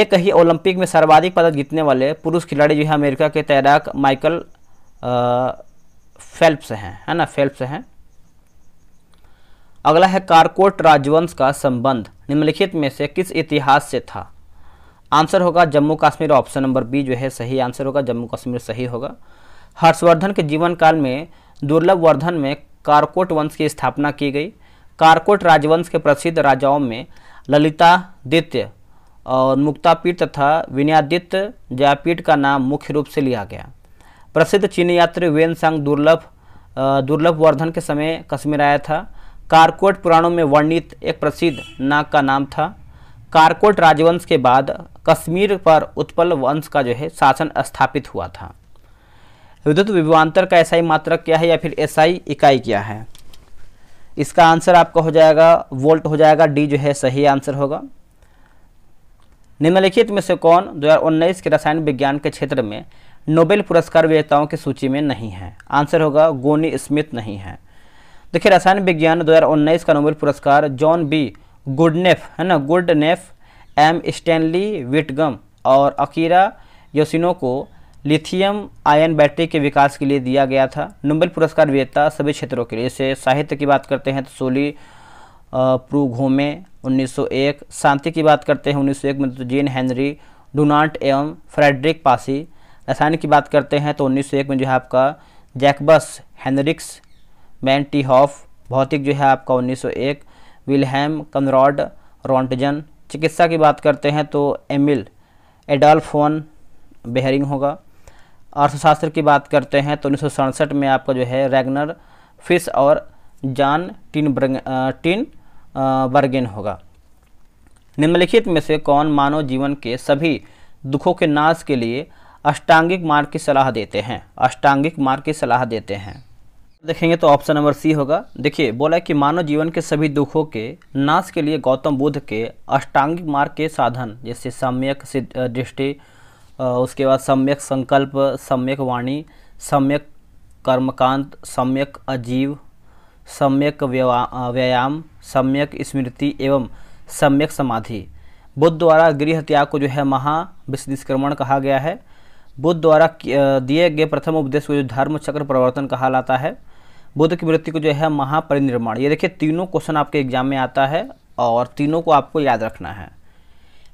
एक ही ओलंपिक में सर्वाधिक पदक जीतने वाले पुरुष खिलाड़ी जो है अमेरिका के तैराक माइकल फेल्प्स हैं है ना फेल्प्स हैं अगला है कारकोट राजवंश का संबंध निम्नलिखित में से किस इतिहास से था आंसर होगा Jammu Kashmir option number B जो है सही आंसर होगा जम्मू कश्मीर सही होगा हर्षवर्धन के जीवन काल में दुर्लभ वर्धन में कारकोट वंश की स्थापना की गई कारकोट राजवंश के प्रसिद्ध राजाओं में ललितादित्य और मुक्तापीठ तथा विनयादित्य जयापीठ का नाम मुख्य रूप से लिया गया प्रसिद्ध चीनी यात्री वेन संग दुर्लभ दुर्लभ वर्धन के समय कश्मीर आया था कारकोट पुराणों में वर्णित एक प्रसिद्ध नाग का नाम था कारकोट राजवंश के बाद कश्मीर पर उत्पल वंश का जो है शासन स्थापित हुआ था विद्युत विभवान्तर का एसआई मात्रक क्या है या फिर एसआई इकाई क्या है इसका आंसर आपका हो जाएगा वोल्ट हो जाएगा डी जो है सही आंसर होगा निम्नलिखित में से कौन 2019 के रसायन विज्ञान के क्षेत्र में नोबेल पुरस्कार विजेताओं की सूची में नहीं है आंसर होगा गोनी स्मिथ नहीं है देखिए रसायन विज्ञान 2019 का नोबेल पुरस्कार जॉन बी गुडनेफ है ना गुडनेफ एम स्टैनली विटगम और अकीरा योसिनो को लिथियम आयन बैटरी के विकास के लिए दिया गया था नोबेल पुरस्कार विजेता सभी क्षेत्रों के लिए जैसे साहित्य की बात करते हैं तो सोली प्रूघोमे 1901 शांति की बात करते हैं 1901 में तो जीन हेनरी डोनाल्ट एवं फ्रेडरिक पासी रसायन की बात करते हैं तो 1901 में जो है आपका Jacobus Henricus van t Hoff भौतिक जो है आपका 1901 विलहेम कमरॉड रॉन्टजन चिकित्सा की बात करते हैं तो एमिल एडल्फोन बेहरिंग होगा अर्थशास्त्र की बात करते हैं तो उन्नीस में आपका जो है रैगनर फिश और जान टिन टिन बर्गेन होगा निम्नलिखित में से कौन मानव जीवन के सभी दुखों के नाश के लिए अष्टांगिक मार्ग की सलाह देते हैं अष्टांगिक मार्ग की सलाह देते हैं देखेंगे तो ऑप्शन नंबर सी होगा देखिए बोला है कि मानव जीवन के सभी दुखों के नाश के लिए गौतम बुद्ध के अष्टांगिक मार्ग के साधन जैसे सम्यक दृष्टि उसके बाद सम्यक संकल्प सम्यक वाणी सम्यक कर्मकांत सम्यक अजीव सम्यक व्यायाम सम्यक स्मृति एवं सम्यक समाधि बुद्ध द्वारा गृह त्याग को जो है महा विश्व कहा गया है बुद्ध द्वारा दिए गए प्रथम उपदेश को जो धर्म चक्र प्रवर्तन कहा लाता है बुद्ध की वृत्ति को जो है महापरिनिर्माण ये देखिए तीनों क्वेश्चन आपके एग्जाम में आता है और तीनों को आपको याद रखना है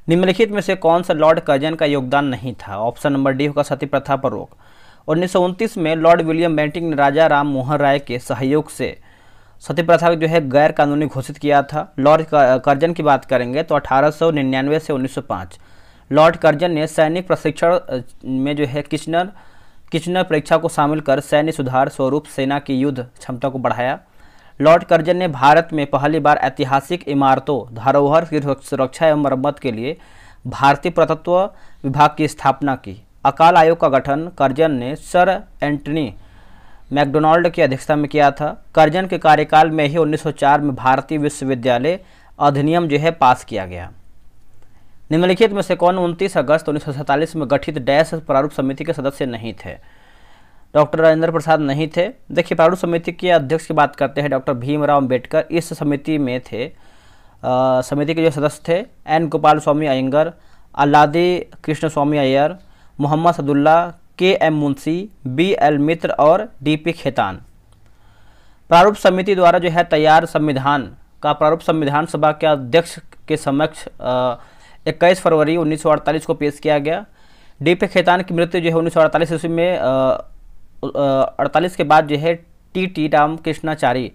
निम्नलिखित में से कौन सा लॉर्ड कर्जन का योगदान नहीं था ऑप्शन नंबर डी होगा सती प्रथा पर रोक उन्नीस में लॉर्ड विलियम बेंटिंग ने राजा राम मोहन राय के सहयोग से सती प्रथा को जो है गैर कानूनी घोषित किया था लॉर्ड कर्जन की बात करेंगे तो 1899 से 1905 लॉर्ड कर्जन ने सैनिक प्रशिक्षण में जो है किचनर किचनर परीक्षा को शामिल कर सैन्य सुधार स्वरूप सेना की युद्ध क्षमता को बढ़ाया लॉर्ड कर्जन ने भारत में पहली बार ऐतिहासिक इमारतों धरोहर की सुरक्षा एवं मरम्मत के लिए भारतीय प्रतत्व विभाग की स्थापना की अकाल आयोग का गठन कर्जन ने सर एंटनी मैकडोनाल्ड की अध्यक्षता में किया था कर्जन के कार्यकाल में ही 1904 में भारतीय विश्वविद्यालय अधिनियम जो है पास किया गया निम्नलिखित में से कौन 29 अगस्त उन्नीस में गठित डैश प्रारूप समिति के सदस्य नहीं थे डॉक्टर राजेंद्र प्रसाद नहीं थे देखिए प्रारूप समिति के अध्यक्ष की बात करते हैं डॉक्टर भीमराव अम्बेडकर इस समिति में थे समिति के जो सदस्य थे N Gopalaswami Ayyangar Alladi Krishnaswami Iyer Mohammad Saadulla K M Munshi B L Mitra और डी पी खेतान प्रारूप समिति द्वारा जो है तैयार संविधान का प्रारूप संविधान सभा के अध्यक्ष के समक्ष आ, इक्कीस फरवरी 1948 को पेश किया गया डी पी खेतान की मृत्यु जो है उन्नीस सौ ईस्वी में अड़तालीस के बाद जो है टी टी रामकृष्णाचारी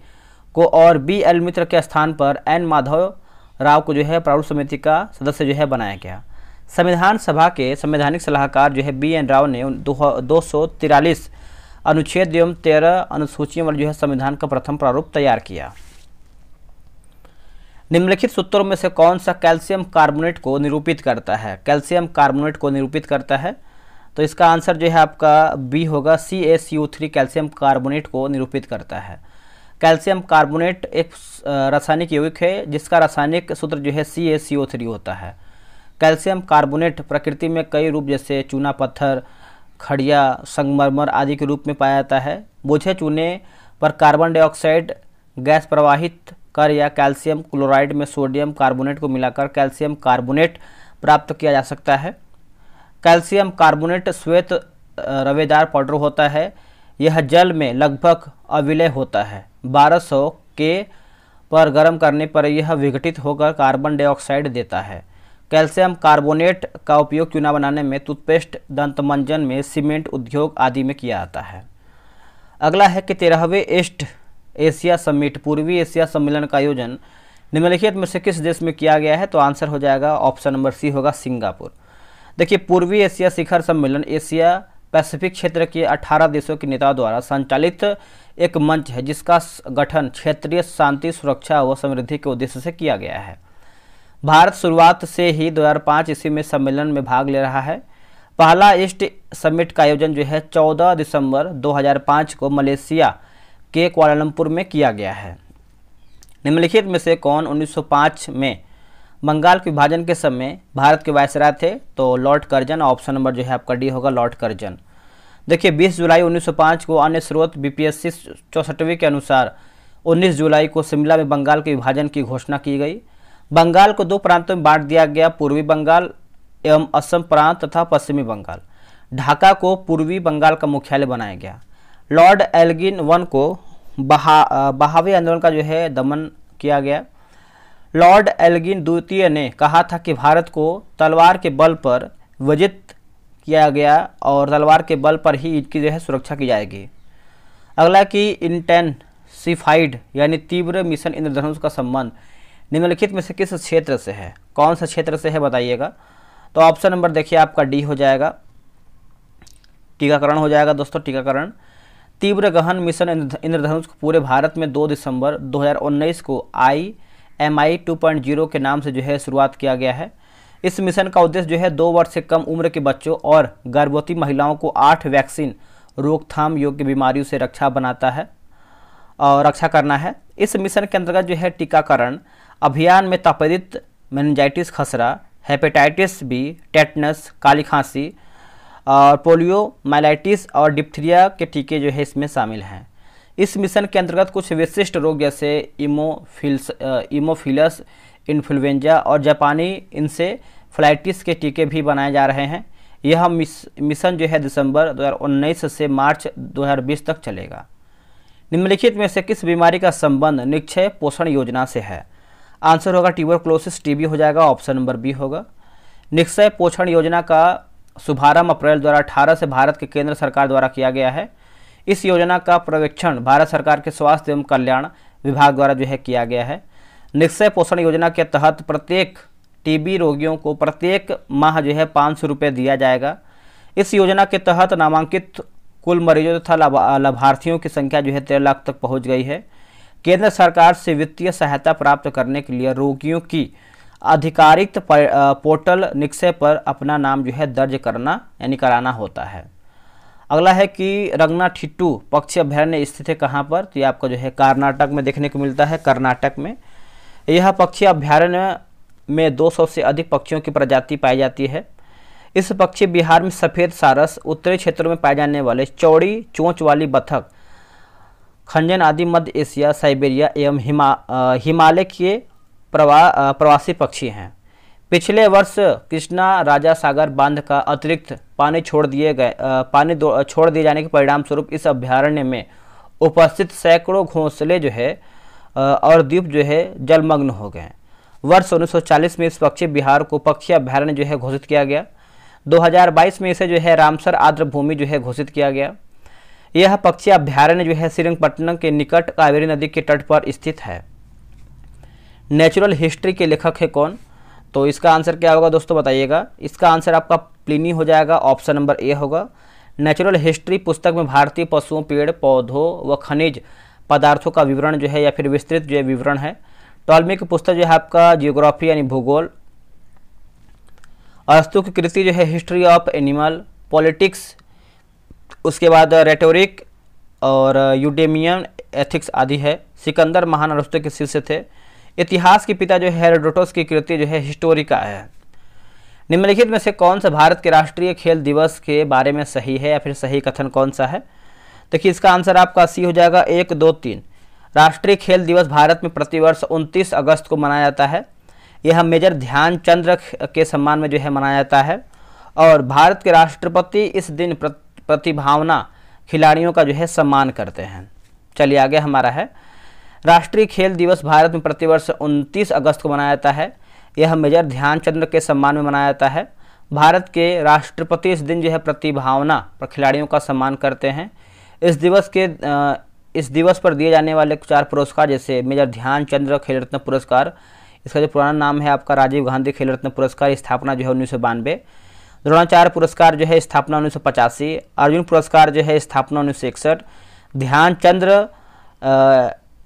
को और बी एल मित्र के स्थान पर एन माधव राव को जो है प्रारूप समिति का सदस्य जो है बनाया गया संविधान सभा के संवैधानिक सलाहकार जो है बी एन राव ने दो सौ तिरालीस अनुच्छेद एवं तेरह अनुसूचियों वाले जो है संविधान का प्रथम प्रारूप तैयार किया निम्नलिखित सूत्रों में से कौन सा कैल्शियम कार्बोनेट को निरूपित करता है कैल्शियम कार्बोनेट को निरूपित करता है तो इसका आंसर जो है आपका बी होगा C S U three calcium carbonate को निरूपित करता है कैल्शियम कार्बोनेट एक रासायनिक यौगिक है जिसका रासायनिक सूत्र जो है सी एस ओ थ्री होता है कैल्शियम कार्बोनेट प्रकृति में कई रूप जैसे चूना पत्थर खड़िया संगमरमर आदि के रूप में पाया जाता है बोझे चूने पर कार्बन डाइऑक्साइड गैस प्रवाहित कर या कैल्शियम क्लोराइड में सोडियम कार्बोनेट को मिलाकर कैल्शियम कार्बोनेट प्राप्त किया जा सकता है कैल्शियम कार्बोनेट श्वेत रवेदार पाउडर होता है यह जल में लगभग अविलय होता है 1200 के पर गर्म करने पर यह विघटित होकर कार्बन डाइऑक्साइड देता है कैल्शियम कार्बोनेट का उपयोग चूना बनाने में टूथपेस्ट दंतमंजन में सीमेंट उद्योग आदि में किया जाता है अगला है कि तेरहवें एस्ट एशिया समिट पूर्वी एशिया सम्मेलन का आयोजन निम्नलिखित में से किस देश में किया गया है तो आंसर हो जाएगा ऑप्शन नंबर सी होगा सिंगापुर देखिए पूर्वी एशिया शिखर सम्मेलन एशिया पैसिफिक क्षेत्र के 18 देशों के नेताओं द्वारा संचालित एक मंच है जिसका गठन क्षेत्रीय शांति सुरक्षा व समृद्धि के उद्देश्य से किया गया है भारत शुरुआत से ही 2005 ईस्वी में सम्मेलन में भाग ले रहा है पहला ईस्ट समिट का आयोजन जो है 14 दिसंबर 2005 को मलेशिया के क्वालालंपुर में किया गया है निम्नलिखित में से कौन 1905 में बंगाल के विभाजन के समय भारत के वायसराय थे तो लॉर्ड कर्जन ऑप्शन नंबर जो है आपका डी होगा लॉर्ड कर्जन देखिए 20 जुलाई 1905 को अन्य स्रोत बीपीएससी चौसठवीं के अनुसार 19 जुलाई को शिमला में बंगाल के विभाजन की घोषणा की गई बंगाल को दो प्रांतों में बांट दिया गया पूर्वी बंगाल एवं असम प्रांत तथा पश्चिमी बंगाल ढाका को पूर्वी बंगाल का मुख्यालय बनाया गया लॉर्ड एल्गिन वन को बहा बहावी आंदोलन का जो है दमन किया गया लॉर्ड एल्गिन द्वितीय ने कहा था कि भारत को तलवार के बल पर वजित किया गया और तलवार के बल पर ही इनकी जो है सुरक्षा की जाएगी अगला कि इंटेंसिफाइड यानी तीव्र मिशन इंद्रधनुष का संबंध निम्नलिखित में से किस क्षेत्र से है कौन सा क्षेत्र से है बताइएगा तो ऑप्शन नंबर देखिए आपका डी हो जाएगा टीकाकरण हो जाएगा दोस्तों टीकाकरण तीव्र गहन मिशन इंद्रधनुष को पूरे भारत में 2 दिसंबर 2019 को आई एम आई टू के नाम से जो है शुरुआत किया गया है इस मिशन का उद्देश्य जो है दो वर्ष से कम उम्र के बच्चों और गर्भवती महिलाओं को आठ वैक्सीन रोकथाम योग्य बीमारियों से रक्षा बनाता है और रक्षा करना है इस मिशन के अंतर्गत जो है टीकाकरण अभियान में तपेदित मेनजाइटिस खसरा हेपेटाइटिस बी टेटनस काली खांसी और पोलियो माइलाइटिस और डिप्थीरिया के टीके जो है इसमें शामिल हैं इस मिशन के अंतर्गत कुछ विशिष्ट रोग जैसे इमोफिल्स इमोफिलस इन्फ्लुएंजा और जापानी इनसे फ्लाइटिस के टीके भी बनाए जा रहे हैं यह मिशन जो है दिसंबर 2019 से मार्च 2020 तक चलेगा निम्नलिखित में से किस बीमारी का संबंध निक्षय पोषण योजना से है आंसर होगा ट्यूबरक्लोसिस टीबी हो जाएगा ऑप्शन नंबर बी होगा निक्षय पोषण योजना का शुभारंभ अप्रैल द्वारा अठारह से भारत के केंद्र सरकार द्वारा किया गया है इस योजना का प्रवेक्षण भारत सरकार के स्वास्थ्य एवं कल्याण विभाग द्वारा जो है किया गया है निश्चय पोषण योजना के तहत प्रत्येक टीबी रोगियों को प्रत्येक माह जो है पाँच सौ रुपये दिया जाएगा इस योजना के तहत नामांकित कुल मरीजों तथा लाभार्थियों की संख्या जो है तेरह लाख तक पहुँच गई है केंद्र सरकार से वित्तीय सहायता प्राप्त करने के लिए रोगियों की आधिकारिक पोर्टल निक्से पर अपना नाम जो है दर्ज करना यानी कराना होता है अगला है कि रंगना ठिट्टू पक्षी अभ्यारण्य स्थित है कहाँ पर तो ये आपको जो है कर्नाटक में देखने को मिलता है कर्नाटक में यह पक्षी अभ्यारण्य में 200 से अधिक पक्षियों की प्रजाति पाई जाती है इस पक्षी बिहार में सफ़ेद सारस उत्तरी क्षेत्रों में पाए जाने वाले चौड़ी चोंच वाली बथक खंजन आदि मध्य एशिया साइबेरिया एवं हिमा हिमालय के प्रवा प्रवासी पक्षी हैं पिछले वर्ष कृष्णा राजा सागर बांध का अतिरिक्त पानी छोड़ दिए गए पानी छोड़ दिए जाने के परिणाम स्वरूप इस अभ्यारण्य में उपस्थित सैकड़ों घोंसले जो है और द्वीप जो है जलमग्न हो गए वर्ष 1940 में इस पक्षी बिहार को पक्षी अभ्यारण्य जो है घोषित किया गया 2022 में इसे जो है रामसर आर्द्र भूमि जो है घोषित किया गया यह पक्षी अभ्यारण्य जो है श्रीरंगपट्टनम के निकट कावेरी नदी के तट पर स्थित है नेचुरल हिस्ट्री के लेखक है कौन तो इसका आंसर क्या होगा दोस्तों बताइएगा इसका आंसर आपका प्लिनी हो जाएगा ऑप्शन नंबर ए होगा नेचुरल हिस्ट्री पुस्तक में भारतीय पशुओं पेड़ पौधों व खनिज पदार्थों का विवरण जो है या फिर विस्तृत जो है विवरण है टॉल्मिक पुस्तक जो है आपका जियोग्राफी यानी भूगोल अस्तु की कृति जो है हिस्ट्री ऑफ एनिमल पॉलिटिक्स उसके बाद रेटोरिक और यूडेमियन एथिक्स आदि है सिकंदर महान अरस्तु के शीर्ष थे इतिहास के पिता जो है हेरोडोटस की कृति जो है हिस्टोरिका है निम्नलिखित में से कौन सा भारत के राष्ट्रीय खेल दिवस के बारे में सही है या फिर सही कथन कौन सा है देखिए इसका आंसर आपका सी हो जाएगा एक दो तीन राष्ट्रीय खेल दिवस भारत में प्रतिवर्ष 29 अगस्त को मनाया जाता है यह मेजर ध्यानचंद्र के सम्मान में जो है मनाया जाता है और भारत के राष्ट्रपति इस दिन प्रतिभावना खिलाड़ियों का जो है सम्मान करते हैं चलिए आगे हमारा है राष्ट्रीय खेल दिवस भारत में प्रतिवर्ष 29 अगस्त को मनाया जाता है यह मेजर ध्यानचंद्र के सम्मान में मनाया जाता है भारत के राष्ट्रपति इस दिन जो है प्रतिभावना पर खिलाड़ियों का सम्मान करते हैं इस दिवस के इस दिवस पर दिए जाने वाले चार पुरस्कार जैसे मेजर ध्यानचंद्र खेल रत्न पुरस्कार इसका जो पुराना नाम है आपका राजीव गांधी खेल रत्न पुरस्कार स्थापना जो है उन्नीस सौ बानवे द्रोणाचार्य पुरस्कार जो है स्थापना उन्नीस सौ पचासी अर्जुन पुरस्कार जो है स्थापना उन्नीस सौ इकसठ ध्यानचंद्र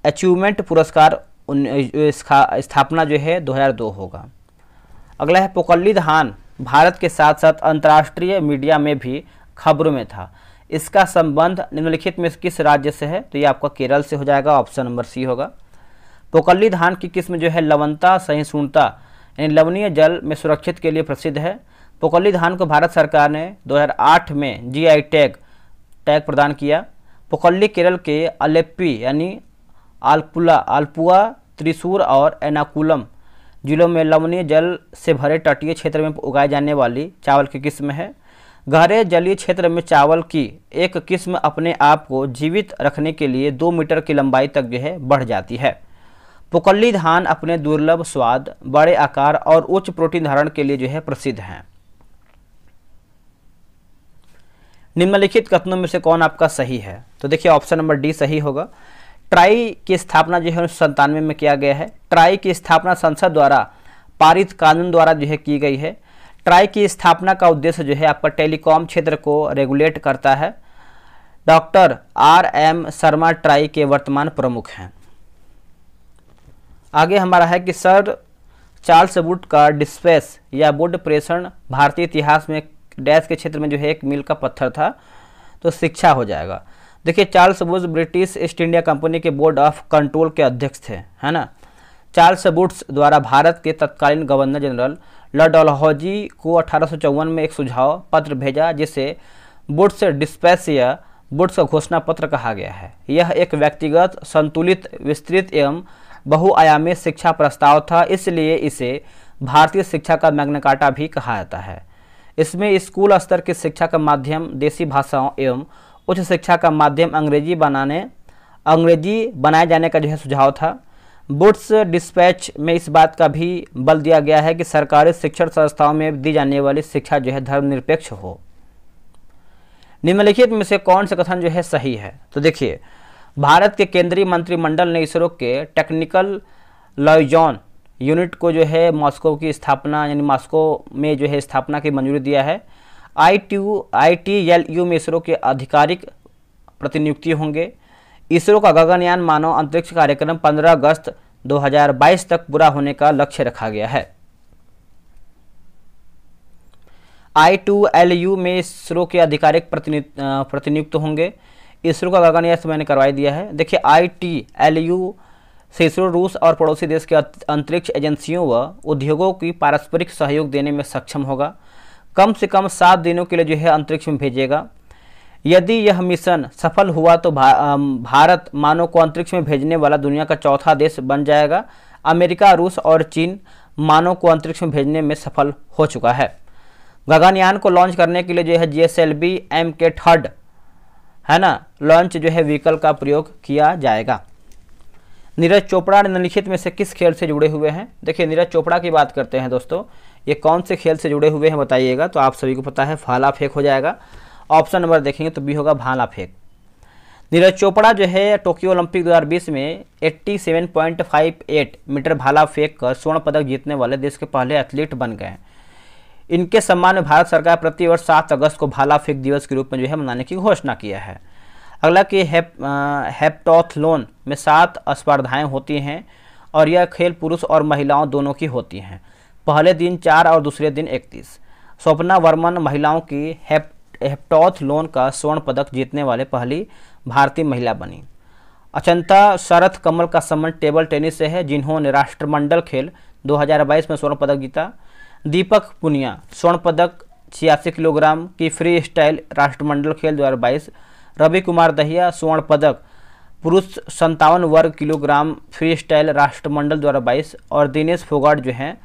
अचीवमेंट पुरस्कार स्थापना जो है 2002 होगा अगला है पोकल्ली धान भारत के साथ साथ अंतर्राष्ट्रीय मीडिया में भी खबरों में था इसका संबंध निम्नलिखित में किस राज्य से है तो ये आपका केरल से हो जाएगा ऑप्शन नंबर सी होगा पोकल्ली धान की किस्म जो है लवनता सहिष्णुता यानी लवणीय जल में सुरक्षित के लिए प्रसिद्ध है पोकल्ली धान को भारत सरकार ने 2008 में जीआई टैग टैग प्रदान किया पोकल्ली केरल के अलेप्पी यानी आलपुला आलपुआ त्रिशूर और एनाकुलम जिलों में लवणीय जल से भरे तटीय क्षेत्र में उगाए जाने वाली चावल की किस्म है गहरे जलीय क्षेत्र में चावल की एक किस्म अपने आप को जीवित रखने के लिए दो मीटर की लंबाई तक जो है बढ़ जाती है पुकल्ली धान अपने दुर्लभ स्वाद बड़े आकार और उच्च प्रोटीन धारण के लिए जो है प्रसिद्ध हैं निम्नलिखित कथनों में से कौन आपका सही है तो देखिए ऑप्शन नंबर डी सही होगा ट्राई की स्थापना जो है उन्नीस सौ में किया गया है ट्राई की स्थापना संसद द्वारा पारित कानून द्वारा जो है की गई है ट्राई की स्थापना का उद्देश्य जो है आपका टेलीकॉम क्षेत्र को रेगुलेट करता है doctor R M Sharma TRAI के वर्तमान प्रमुख हैं आगे हमारा है कि सर चार्ल्स वुड का डिस्पेस या बुड प्रेषण भारतीय इतिहास में डैश के क्षेत्र में जो है एक मील का पत्थर था तो शिक्षा हो जाएगा देखिए Charles Bush British East India company के बोर्ड ऑफ कंट्रोल के अध्यक्ष थे है ना चार्ल्स बुट्स द्वारा भारत के तत्कालीन गवर्नर जनरल लॉर्ड डलहौजी को अठारह में एक सुझाव पत्र भेजा जिसे बुट्स डिस्पैस या बुट्स का घोषणा पत्र कहा गया है यह एक व्यक्तिगत संतुलित विस्तृत एवं बहुआयामी शिक्षा प्रस्ताव था इसलिए इसे भारतीय शिक्षा का मैग्नकाटा भी कहा जाता है इसमें स्कूल स्तर की शिक्षा का माध्यम देसी भाषाओं एवं उच्च शिक्षा का माध्यम अंग्रेजी बनाने अंग्रेजी बनाए जाने का जो है सुझाव था बुट्स डिस्पैच में इस बात का भी बल दिया गया है कि सरकारी शिक्षण संस्थाओं में दी जाने वाली शिक्षा जो है धर्मनिरपेक्ष हो निम्नलिखित में से कौन सा कथन जो है सही है तो देखिए भारत के केंद्रीय मंत्रिमंडल ने इसरो के टेक्निकल लॉयजॉन यूनिट को जो है मॉस्को की स्थापना यानी मॉस्को में जो है स्थापना की मंजूरी दिया है I T I T L U में इसरो के आधिकारिक प्रतिनियुक्ति होंगे इसरो का गगनयान मानव अंतरिक्ष कार्यक्रम 15 अगस्त 2022 तक पूरा होने का लक्ष्य रखा गया है आई टू एल यू में इसरो के आधिकारिक प्रतिनियुक्त होंगे इसरो का गगनयान मैंने करवाई दिया है देखिए आई टी एल यू से इसरो रूस और पड़ोसी देश के अंतरिक्ष एजेंसियों व उद्योगों की पारस्परिक सहयोग देने में सक्षम होगा कम से कम सात दिनों के लिए जो है अंतरिक्ष में भेजेगा यदि यह मिशन सफल हुआ तो भा, भारत मानव को अंतरिक्ष में भेजने वाला दुनिया का चौथा देश बन जाएगा अमेरिका रूस और चीन मानव को अंतरिक्ष में भेजने में सफल हो चुका है गगनयान को लॉन्च करने के लिए जो है G S L B M K third है ना लॉन्च जो है व्हीकल का प्रयोग किया जाएगा नीरज चोपड़ा निम्नलिखित में से किस खेल से जुड़े हुए हैं देखिए नीरज चोपड़ा की बात करते हैं दोस्तों ये कौन से खेल से जुड़े हुए हैं बताइएगा तो आप सभी को पता है भाला फेंक हो जाएगा ऑप्शन नंबर देखेंगे तो बी होगा भाला फेंक नीरज चोपड़ा जो है टोक्यो ओलंपिक 2020 में 87.58 मीटर भाला फेंक कर स्वर्ण पदक जीतने वाले देश के पहले एथलीट बन गए इनके सम्मान में भारत सरकार प्रतिवर्ष सात अगस्त को भाला फेंक दिवस के रूप में जो है मनाने की घोषणा किया है अगला कि हैप हैप्टॉथलोन में सात स्पर्धाएँ होती हैं और यह खेल पुरुष और महिलाओं दोनों की होती हैं पहले दिन चार और दूसरे दिन इकतीस स्वप्ना वर्मन महिलाओं की हेप लोन का स्वर्ण पदक जीतने वाले पहली भारतीय महिला बनी अचंता शरथ कमल का संबंध टेबल टेनिस से है जिन्होंने राष्ट्रमंडल खेल 2022 में स्वर्ण पदक जीता दीपक पुनिया स्वर्ण पदक छियासी किलोग्राम की फ्री स्टाइल राष्ट्रमंडल खेल 2022 रवि कुमार दहिया स्वर्ण पदक पुरुष संतावन वर्ग किलोग्राम फ्री स्टाइल राष्ट्रमंडल 2022 और दिनेश फोगाट जो हैं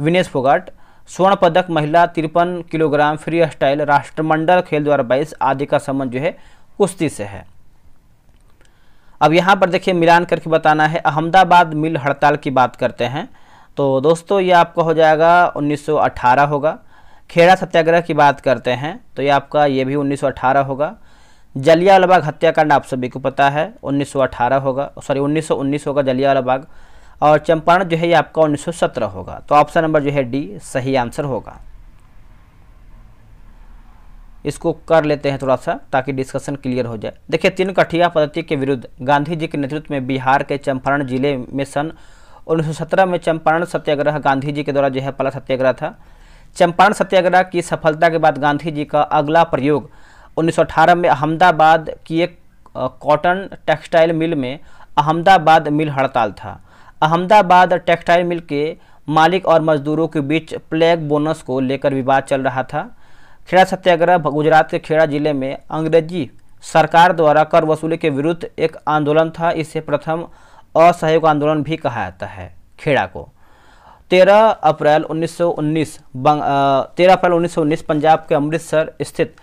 विनेश फोगाट स्वर्ण पदक महिला तिरपन किलोग्राम फ्री स्टाइल राष्ट्रमंडल खेल दो बाईस आदि का संबंध जो है कुश्ती से है अब यहाँ पर देखिए मिलान करके बताना है अहमदाबाद मिल हड़ताल की बात करते हैं तो दोस्तों ये आपका हो जाएगा 1918 होगा खेड़ा सत्याग्रह की बात करते हैं तो ये आपका ये भी 1918 होगा जलियावाला बाग हत्याकांड आप सभी को पता है 1918 होगा सॉरी 1919 होगा जलियावाला बाग और चंपारण जो है ये आपका 1917 होगा तो ऑप्शन नंबर जो है डी सही आंसर होगा इसको कर लेते हैं थोड़ा सा ताकि डिस्कशन क्लियर हो जाए देखिए तीन कठिया पद्धति के विरुद्ध गांधी जी के नेतृत्व में बिहार के चंपारण जिले में सन 1917 में चंपारण सत्याग्रह गांधी जी के द्वारा जो है पहला सत्याग्रह था चंपारण सत्याग्रह की सफलता के बाद गांधी जी का अगला प्रयोग अठारह में अहमदाबाद की एक कॉटन टेक्सटाइल मिल में अहमदाबाद मिल हड़ताल था अहमदाबाद टेक्सटाइल मिल के मालिक और मजदूरों के बीच प्लेग बोनस को लेकर विवाद चल रहा था खेड़ा सत्याग्रह गुजरात के खेड़ा जिले में अंग्रेजी सरकार द्वारा कर वसूली के विरुद्ध एक आंदोलन था इसे प्रथम असहयोग आंदोलन भी कहा जाता है खेड़ा को 13 अप्रैल 1919 तेरह अप्रैल 1919 पंजाब के अमृतसर स्थित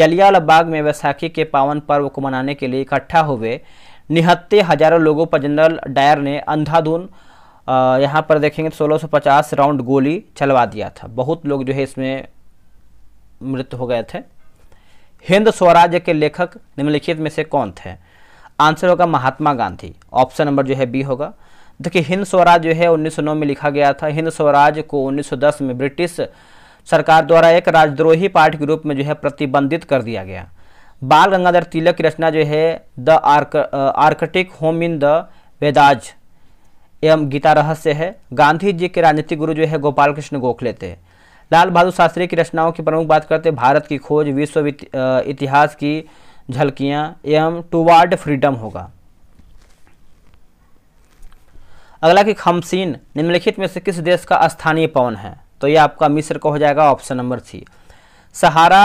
जलियाला बाग में वैसाखी के पावन पर्व को मनाने के लिए इकट्ठा हुए निहत्ते हजारों लोगों पर जनरल डायर ने अंधाधुन यहाँ पर देखेंगे तो 1650 राउंड गोली चलवा दिया था बहुत लोग जो है इसमें मृत हो गए थे हिंद स्वराज्य के लेखक निम्नलिखित में से कौन थे आंसर होगा महात्मा गांधी ऑप्शन नंबर जो है बी होगा देखिए हिंद स्वराज जो है 1909 में लिखा गया था हिंद स्वराज को 1910 में ब्रिटिश सरकार द्वारा एक राजद्रोही पार्टी के रूप में जो है प्रतिबंधित कर दिया गया बाल गंगाधर तिलक की रचना जो है the arc Arctic home in the Vedas एवं गीता रहस्य है गांधी जी के राजनीतिक गुरु जो है गोपाल कृष्ण गोखले थे लाल बहादुर शास्त्री की रचनाओं की प्रमुख बात करते भारत की खोज विश्व इतिहास की झलकियां एवं टूवार्ड फ्रीडम होगा अगला कि खमसीन निम्नलिखित में से किस देश का स्थानीय पवन है तो यह आपका मिस्र का हो जाएगा ऑप्शन नंबर सी सहारा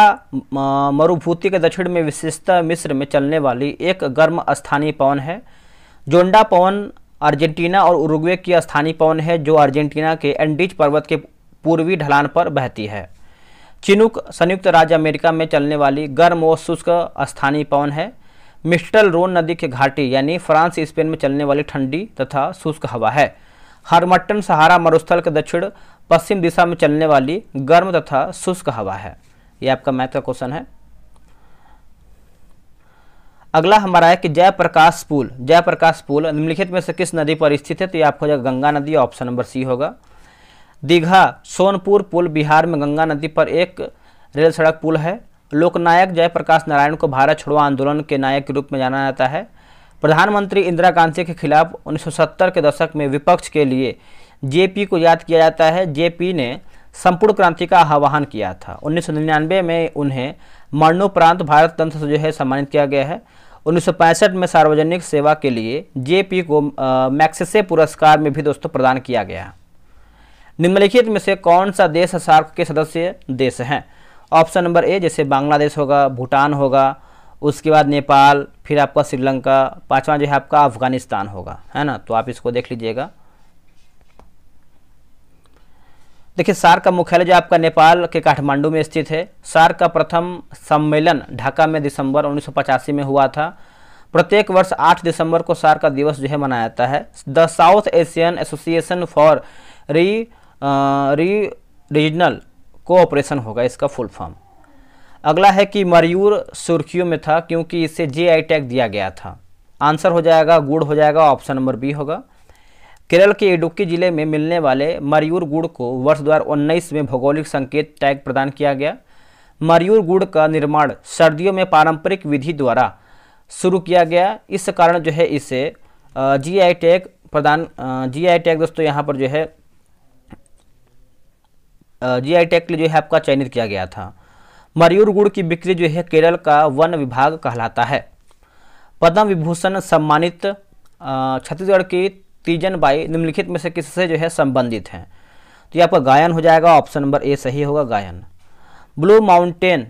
मरुभूति के दक्षिण में विशेषतः मिस्र में चलने वाली एक गर्म स्थानीय पवन है जोंडा पवन अर्जेंटीना और उरुग्वे की स्थानीय पवन है जो अर्जेंटीना के एंडीज पर्वत के पूर्वी ढलान पर बहती है चिनुक संयुक्त राज्य अमेरिका में चलने वाली गर्म व शुष्क स्थानीय पवन है मिस्टल रोन नदी की घाटी यानी फ्रांस स्पेन में चलने वाली ठंडी तथा शुष्क हवा है हरमट्टन सहारा मरुस्थल के दक्षिण पश्चिम दिशा में चलने वाली गर्म तथा शुष्क हवा है ये आपका मैथ का क्वेश्चन है अगला हमारा है कि जयप्रकाश पुल जयप्रकाश पुल निम्नलिखित में से किस नदी पर स्थित है तो ये आपको गंगा नदी ऑप्शन नंबर सी होगा दीघा सोनपुर पुल बिहार में गंगा नदी पर एक रेल सड़क पुल है लोकनायक जयप्रकाश नारायण को भारत छोड़ो आंदोलन के नायक के रूप में जाना जाता है प्रधानमंत्री इंदिरा गांधी के खिलाफ 1970 के दशक में विपक्ष के लिए जेपी को याद किया जाता है जेपी ने संपूर्ण क्रांति का आह्वान किया था उन्नीस में उन्हें मरणोपरांत भारत तंत्र से जो है सम्मानित किया गया है उन्नीस में सार्वजनिक सेवा के लिए जेपी को मैक्सेसे पुरस्कार में भी दोस्तों प्रदान किया गया निम्नलिखित में से कौन सा देश सार्क के सदस्य देश हैं ऑप्शन नंबर ए जैसे बांग्लादेश होगा भूटान होगा उसके बाद नेपाल फिर आपका श्रीलंका पांचवा जो है आपका अफगानिस्तान होगा है ना तो आप इसको देख लीजिएगा देखिए सार का मुख्यालय जो आपका नेपाल के काठमांडू में स्थित है सार का प्रथम सम्मेलन ढाका में दिसंबर उन्नीस में हुआ था प्रत्येक वर्ष 8 दिसंबर को सार का दिवस जो है मनाया जाता है the South Asian association for re re regional cooperation होगा इसका फुल फॉर्म अगला है कि मरयूर सुर्खियों में था क्योंकि इसे जे आई टैग दिया गया था आंसर हो जाएगा गुड़ हो जाएगा ऑप्शन नंबर बी होगा केरल के इडुक्की जिले में मिलने वाले मरयूर गुड़ को वर्ष दो में भौगोलिक संकेत टैग प्रदान किया गया मरयूर गुड़ का निर्माण सर्दियों में पारंपरिक विधि द्वारा शुरू किया गया इस कारण जो है इसे जीआई टैग प्रदान जीआई टैग दोस्तों यहाँ पर जो है जीआई टैग के लिए जो है आपका चयनित किया गया था मरयूर गुड़ की बिक्री जो है केरल का वन विभाग कहलाता है पद्म विभूषण सम्मानित छत्तीसगढ़ की तीजन बाई निम्नलिखित में से किससे जो है संबंधित हैं तो ये आपका गायन हो जाएगा ऑप्शन नंबर ए सही होगा गायन ब्लू माउंटेन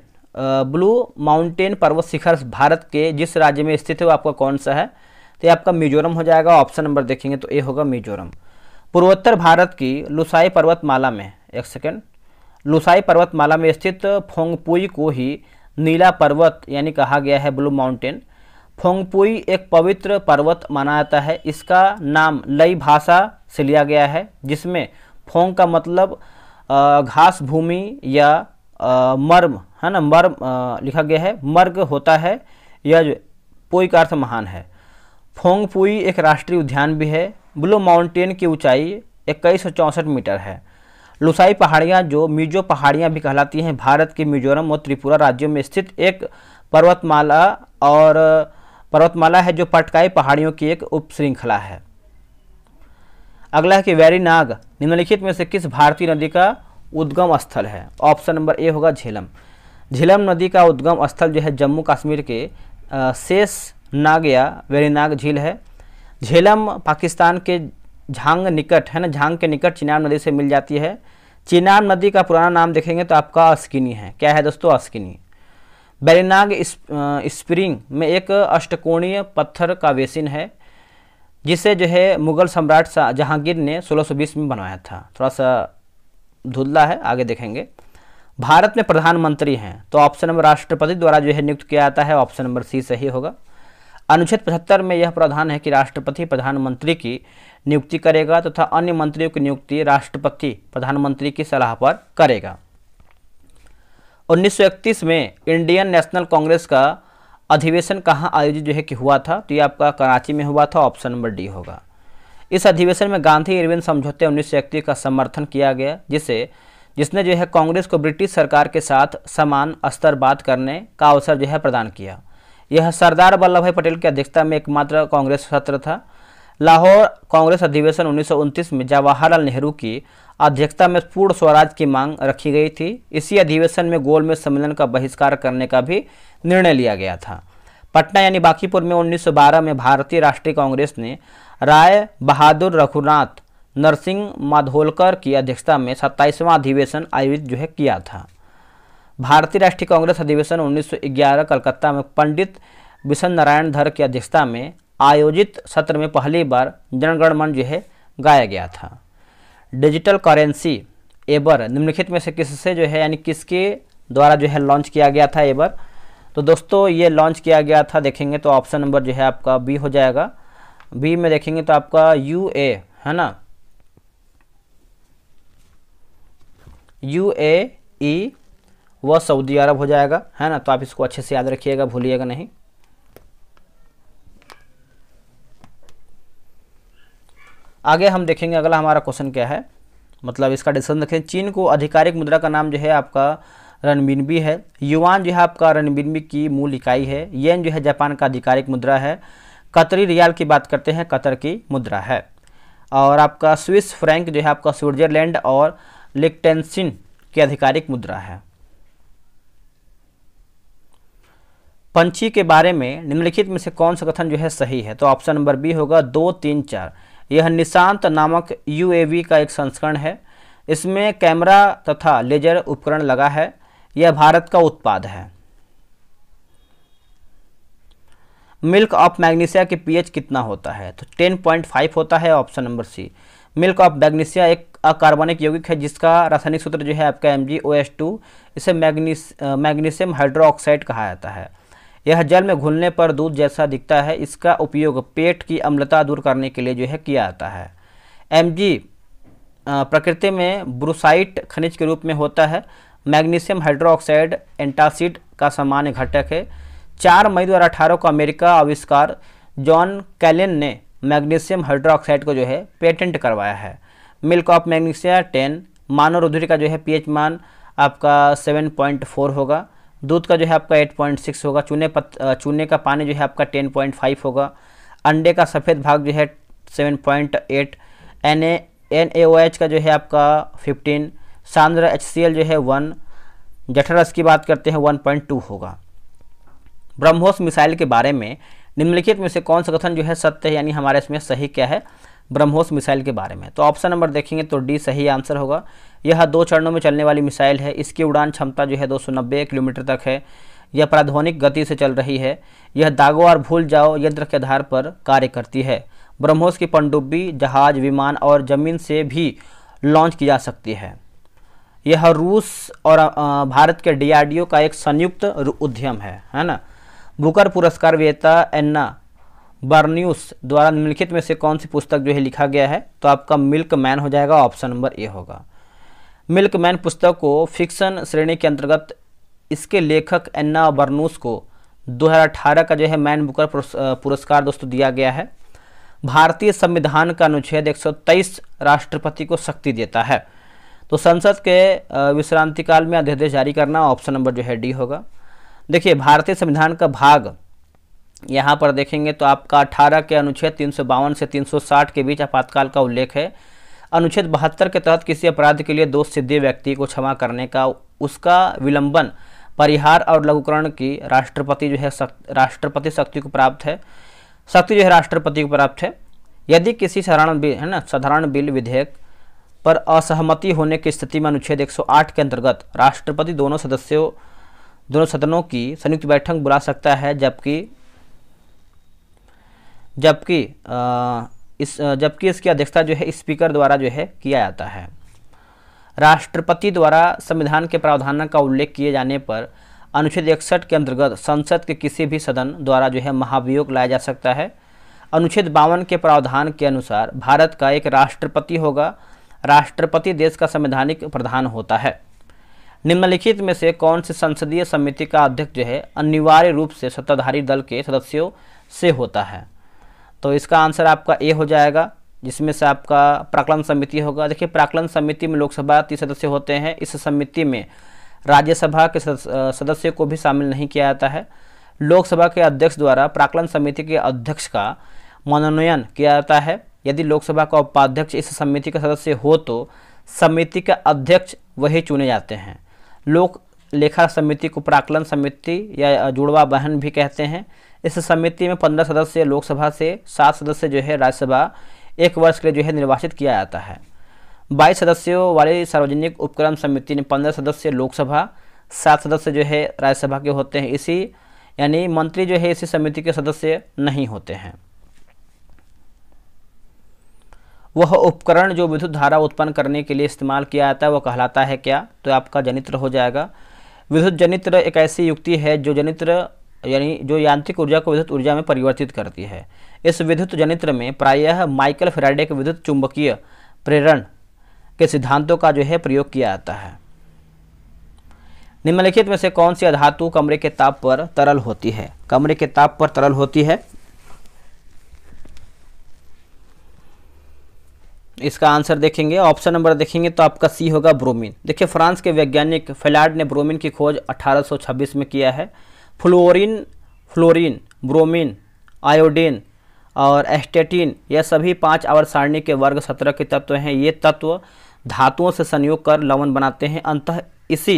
ब्लू माउंटेन पर्वत शिखर भारत के जिस राज्य में स्थित है वो आपका कौन सा है तो ये आपका मिजोरम हो जाएगा ऑप्शन नंबर देखेंगे तो ए होगा मिजोरम पूर्वोत्तर भारत की लुसाई पर्वतमाला में एक सेकेंड लुसाई पर्वतमाला में स्थित फोंगपुई को ही नीला पर्वत यानी कहा गया है ब्लू माउंटेन फोंगपुई एक पवित्र पर्वत माना जाता है इसका नाम लई भाषा से लिया गया है जिसमें फोंग का मतलब घास भूमि या मर्म है ना मर्म लिखा गया है मर्ग होता है यह जो पोई का अर्थ महान है फोंगपुई एक राष्ट्रीय उद्यान भी है ब्लू माउंटेन की ऊंचाई इक्कीस सौ चौंसठ मीटर है लुसाई पहाड़ियाँ जो मिजो पहाड़ियाँ भी कहलाती हैं भारत के मिजोरम और त्रिपुरा राज्यों में स्थित एक पर्वतमाला और पर्वतमाला है जो पटकाई पहाड़ियों की एक उप श्रृंखला है अगला है कि वैरीनाग निम्नलिखित में से किस भारतीय नदी का उद्गम स्थल है ऑप्शन नंबर ए होगा झेलम झेलम नदी का उद्गम स्थल जो है जम्मू कश्मीर के शेष नाग या वेरीनाग झील है झेलम पाकिस्तान के झांग निकट है ना झांग के निकट चिनाब नदी से मिल जाती है चिनाब नदी का पुराना नाम देखेंगे तो आपका अस्किनी है क्या है दोस्तों अस्किनी बैरीनाग स्प्रिंग में एक अष्टकोणीय पत्थर का बेसिन है जिसे जो है मुगल सम्राट जहांगीर ने 1620 में बनवाया था थोड़ा सा धुंधला है आगे देखेंगे भारत में प्रधानमंत्री हैं तो ऑप्शन नंबर राष्ट्रपति द्वारा जो है नियुक्त किया जाता है ऑप्शन नंबर सी सही होगा अनुच्छेद पचहत्तर में यह प्रावधान है कि राष्ट्रपति प्रधानमंत्री की नियुक्ति करेगा तथा तो अन्य मंत्रियों की नियुक्ति राष्ट्रपति प्रधानमंत्री की सलाह पर करेगा 1931 में इंडियन नेशनल कांग्रेस का अधिवेशन कहाँ आयोजित जो है कि हुआ था तो ये आपका कराची में हुआ था ऑप्शन नंबर डी होगा इस अधिवेशन में गांधी इरविन समझौते उन्नीस का समर्थन किया गया जिसे जिसने जो है कांग्रेस को ब्रिटिश सरकार के साथ समान स्तर बात करने का अवसर जो है प्रदान किया यह सरदार वल्लभ भाई पटेल की अध्यक्षता में एकमात्र कांग्रेस सत्र था लाहौर कांग्रेस अधिवेशन उन्नीस में जवाहरलाल नेहरू की अध्यक्षता में पूर्ण स्वराज की मांग रखी गई थी इसी अधिवेशन में गोल में सम्मेलन का बहिष्कार करने का भी निर्णय लिया गया था पटना यानी बाकीपुर में 1912 में भारतीय राष्ट्रीय कांग्रेस ने राय बहादुर रघुनाथ नरसिंह माधोलकर की अध्यक्षता में सत्ताईसवां अधिवेशन आयोजित जो है किया था भारतीय राष्ट्रीय कांग्रेस अधिवेशन उन्नीस कलकत्ता में पंडित बिशन नारायण धर की अध्यक्षता में आयोजित सत्र में पहली बार जनगणमन जो है गाया गया था डिजिटल करेंसी एबर निम्नलिखित में से किससे जो है यानी किसके द्वारा जो है लॉन्च किया गया था एबर तो दोस्तों ये लॉन्च किया गया था देखेंगे तो ऑप्शन नंबर जो है आपका बी हो जाएगा बी में देखेंगे तो आपका यू ए है ना यू ए ई वह सऊदी अरब हो जाएगा है ना तो आप इसको अच्छे से याद रखिएगा भूलिएगा नहीं आगे हम देखेंगे अगला हमारा क्वेश्चन क्या है मतलब इसका डिस्कशन देखें चीन को आधिकारिक मुद्रा का नाम जो है आपका रनबिनबी है युवान जो है आपका रनबिनबी की मूल इकाई है येन जो है जापान का आधिकारिक मुद्रा है कतरी रियाल की बात करते हैं कतर की मुद्रा है और आपका स्विस फ्रैंक जो है आपका स्विट्जरलैंड और लिक्टेंसिन की आधिकारिक मुद्रा है पंछी के बारे में निम्नलिखित में से कौन सा कथन जो है सही है तो ऑप्शन नंबर बी होगा दो तीन चार यह निशांत नामक यूएवी का एक संस्करण है इसमें कैमरा तथा लेजर उपकरण लगा है यह भारत का उत्पाद है मिल्क ऑफ मैग्नीशिया के पीएच कितना होता है तो 10.5 होता है option number C milk of magnesia एक अकार्बनिक यौगिक है जिसका रासायनिक सूत्र जो है आपका एम इसे मैग्नीस मैग्नीशियम हाइड्रोक्साइड कहा जाता है यह जल में घुलने पर दूध जैसा दिखता है इसका उपयोग पेट की अम्लता दूर करने के लिए जो है किया जाता है एम प्रकृति में ब्रुसाइट खनिज के रूप में होता है मैग्नीशियम हाइड्रोक्साइड एंटासिड का सामान्य घटक है चार मई 2018 को अमेरिका आविष्कार जॉन कैलिन ने मैग्नीशियम हाइड्रोक्साइड को जो है पेटेंट करवाया है मिल्क ऑफ मैग्नीशिया टेन मानव रुधिर का जो है पीएच मान आपका 7.4 होगा दूध का जो है आपका 8.6 होगा चूने पत चूने का पानी जो है आपका 10.5 होगा अंडे का सफ़ेद भाग जो है 7.8 N A N A O H का जो है आपका 15 सांद्र एच सी एल जो है 1 जठरस की बात करते हैं 1.2 होगा ब्रह्मोस मिसाइल के बारे में निम्नलिखित में से कौन सा कथन जो है सत्य है यानी हमारे इसमें सही क्या है ब्रह्मोस मिसाइल के बारे में तो ऑप्शन नंबर देखेंगे तो डी सही आंसर होगा यह दो चरणों में चलने वाली मिसाइल है इसकी उड़ान क्षमता जो है दो किलोमीटर तक है यह प्राध्वनिक गति से चल रही है यह दागो और भूल जाओ यंत्र के आधार पर कार्य करती है ब्रह्मोस की पनडुब्बी जहाज विमान और जमीन से भी लॉन्च की जा सकती है यह रूस और भारत के डीआरडीओ का एक संयुक्त उद्यम है है ना बुकर पुरस्कार वेता एन्ना बर्न्यूस द्वारा निम्नलिखित में से कौन सी पुस्तक जो है लिखा गया है तो आपका मिल्क मैन हो जाएगा ऑप्शन नंबर ए होगा मिल्क मैन पुस्तक को फिक्शन श्रेणी के अंतर्गत इसके लेखक एन्ना बर्नूस को 2018 का जो है मैन बुकर पुरस्कार दोस्तों दिया गया है भारतीय संविधान का अनुच्छेद एक राष्ट्रपति को शक्ति देता है तो संसद के विश्रांति काल में अध्यादेश जारी करना ऑप्शन नंबर जो है डी होगा देखिए भारतीय संविधान का भाग यहाँ पर देखेंगे तो आपका 18 के अनुच्छेद तीन से तीन के बीच आपातकाल का उल्लेख है अनुच्छेद बहत्तर के तहत किसी अपराध के लिए दोष सिद्धि व्यक्ति को क्षमा करने का उसका विलंबन परिहार और लघुकरण की राष्ट्रपति जो है सक, राष्ट्रपति शक्ति को प्राप्त है शक्ति जो है राष्ट्रपति को प्राप्त है यदि किसी साधारण बिल है ना साधारण बिल विधेयक पर असहमति होने की स्थिति में अनुच्छेद 108 के अंतर्गत राष्ट्रपति दोनों सदस्यों दोनों सदनों की संयुक्त बैठक बुला सकता है जबकि जबकि इस जबकि इसकी अध्यक्षता जो है स्पीकर द्वारा जो है किया जाता है राष्ट्रपति द्वारा संविधान के प्रावधान का उल्लेख किए जाने पर अनुच्छेद इकसठ के अंतर्गत संसद के किसी भी सदन द्वारा जो है महाभियोग लाया जा सकता है अनुच्छेद बावन के प्रावधान के अनुसार भारत का एक राष्ट्रपति होगा राष्ट्रपति देश का संवैधानिक प्रधान होता है निम्नलिखित में से कौन सी संसदीय समिति का अध्यक्ष जो है अनिवार्य रूप से सत्ताधारी दल के सदस्यों से होता है तो इसका आंसर आपका ए हो जाएगा जिसमें से आपका प्राकलन समिति होगा देखिए प्राकलन समिति में लोकसभा तीस सदस्य होते हैं इस समिति में राज्यसभा के सदस्य को भी शामिल नहीं किया जाता है लोकसभा के अध्यक्ष द्वारा प्राकलन समिति के अध्यक्ष का मनोनयन किया जाता है यदि लोकसभा का उपाध्यक्ष इस समिति का सदस्य हो तो समिति का अध्यक्ष वही चुने जाते हैं लोक लेखा समिति को प्राकलन समिति या जुड़वा बहन भी कहते हैं इस समिति में पंद्रह सदस्य लोकसभा से सात सदस्य जो है राज्यसभा एक वर्ष के लिए जो है निर्वाचित किया जाता है बाईस सदस्यों वाली सार्वजनिक उपक्रम समिति में पंद्रह सदस्य लोकसभा सात सदस्य जो है राज्यसभा के होते हैं इसी यानी मंत्री जो है इसी समिति के सदस्य नहीं होते हैं वह उपकरण जो विद्युत धारा उत्पन्न करने के लिए इस्तेमाल किया जाता है वह कहलाता है क्या तो आपका जनित्र हो जाएगा विद्युत जनित्र एक ऐसी युक्ति है जो जनित्र यानी जो यांत्रिक ऊर्जा को विद्युत ऊर्जा में परिवर्तित करती है इस विद्युत जनित्र में प्रायः माइकल फेराडे के विद्युत चुंबकीय प्रेरण के सिद्धांतों का जो है प्रयोग किया जाता है निम्नलिखित में से कौन सी अधातु कमरे के ताप पर तरल होती है कमरे के ताप पर तरल होती है इसका आंसर देखेंगे ऑप्शन नंबर देखेंगे तो आपका सी होगा ब्रोमीन देखिए फ्रांस के वैज्ञानिक फेलाड ने ब्रोमीन की खोज 1826 में किया है फ्लोरीन फ्लोरीन ब्रोमीन आयोडीन और एस्टेटिन यह सभी पांच आवर सारणी के वर्ग सत्रह के तत्व हैं ये तत्व धातुओं से संयोग कर लवण बनाते हैं अंतः इसी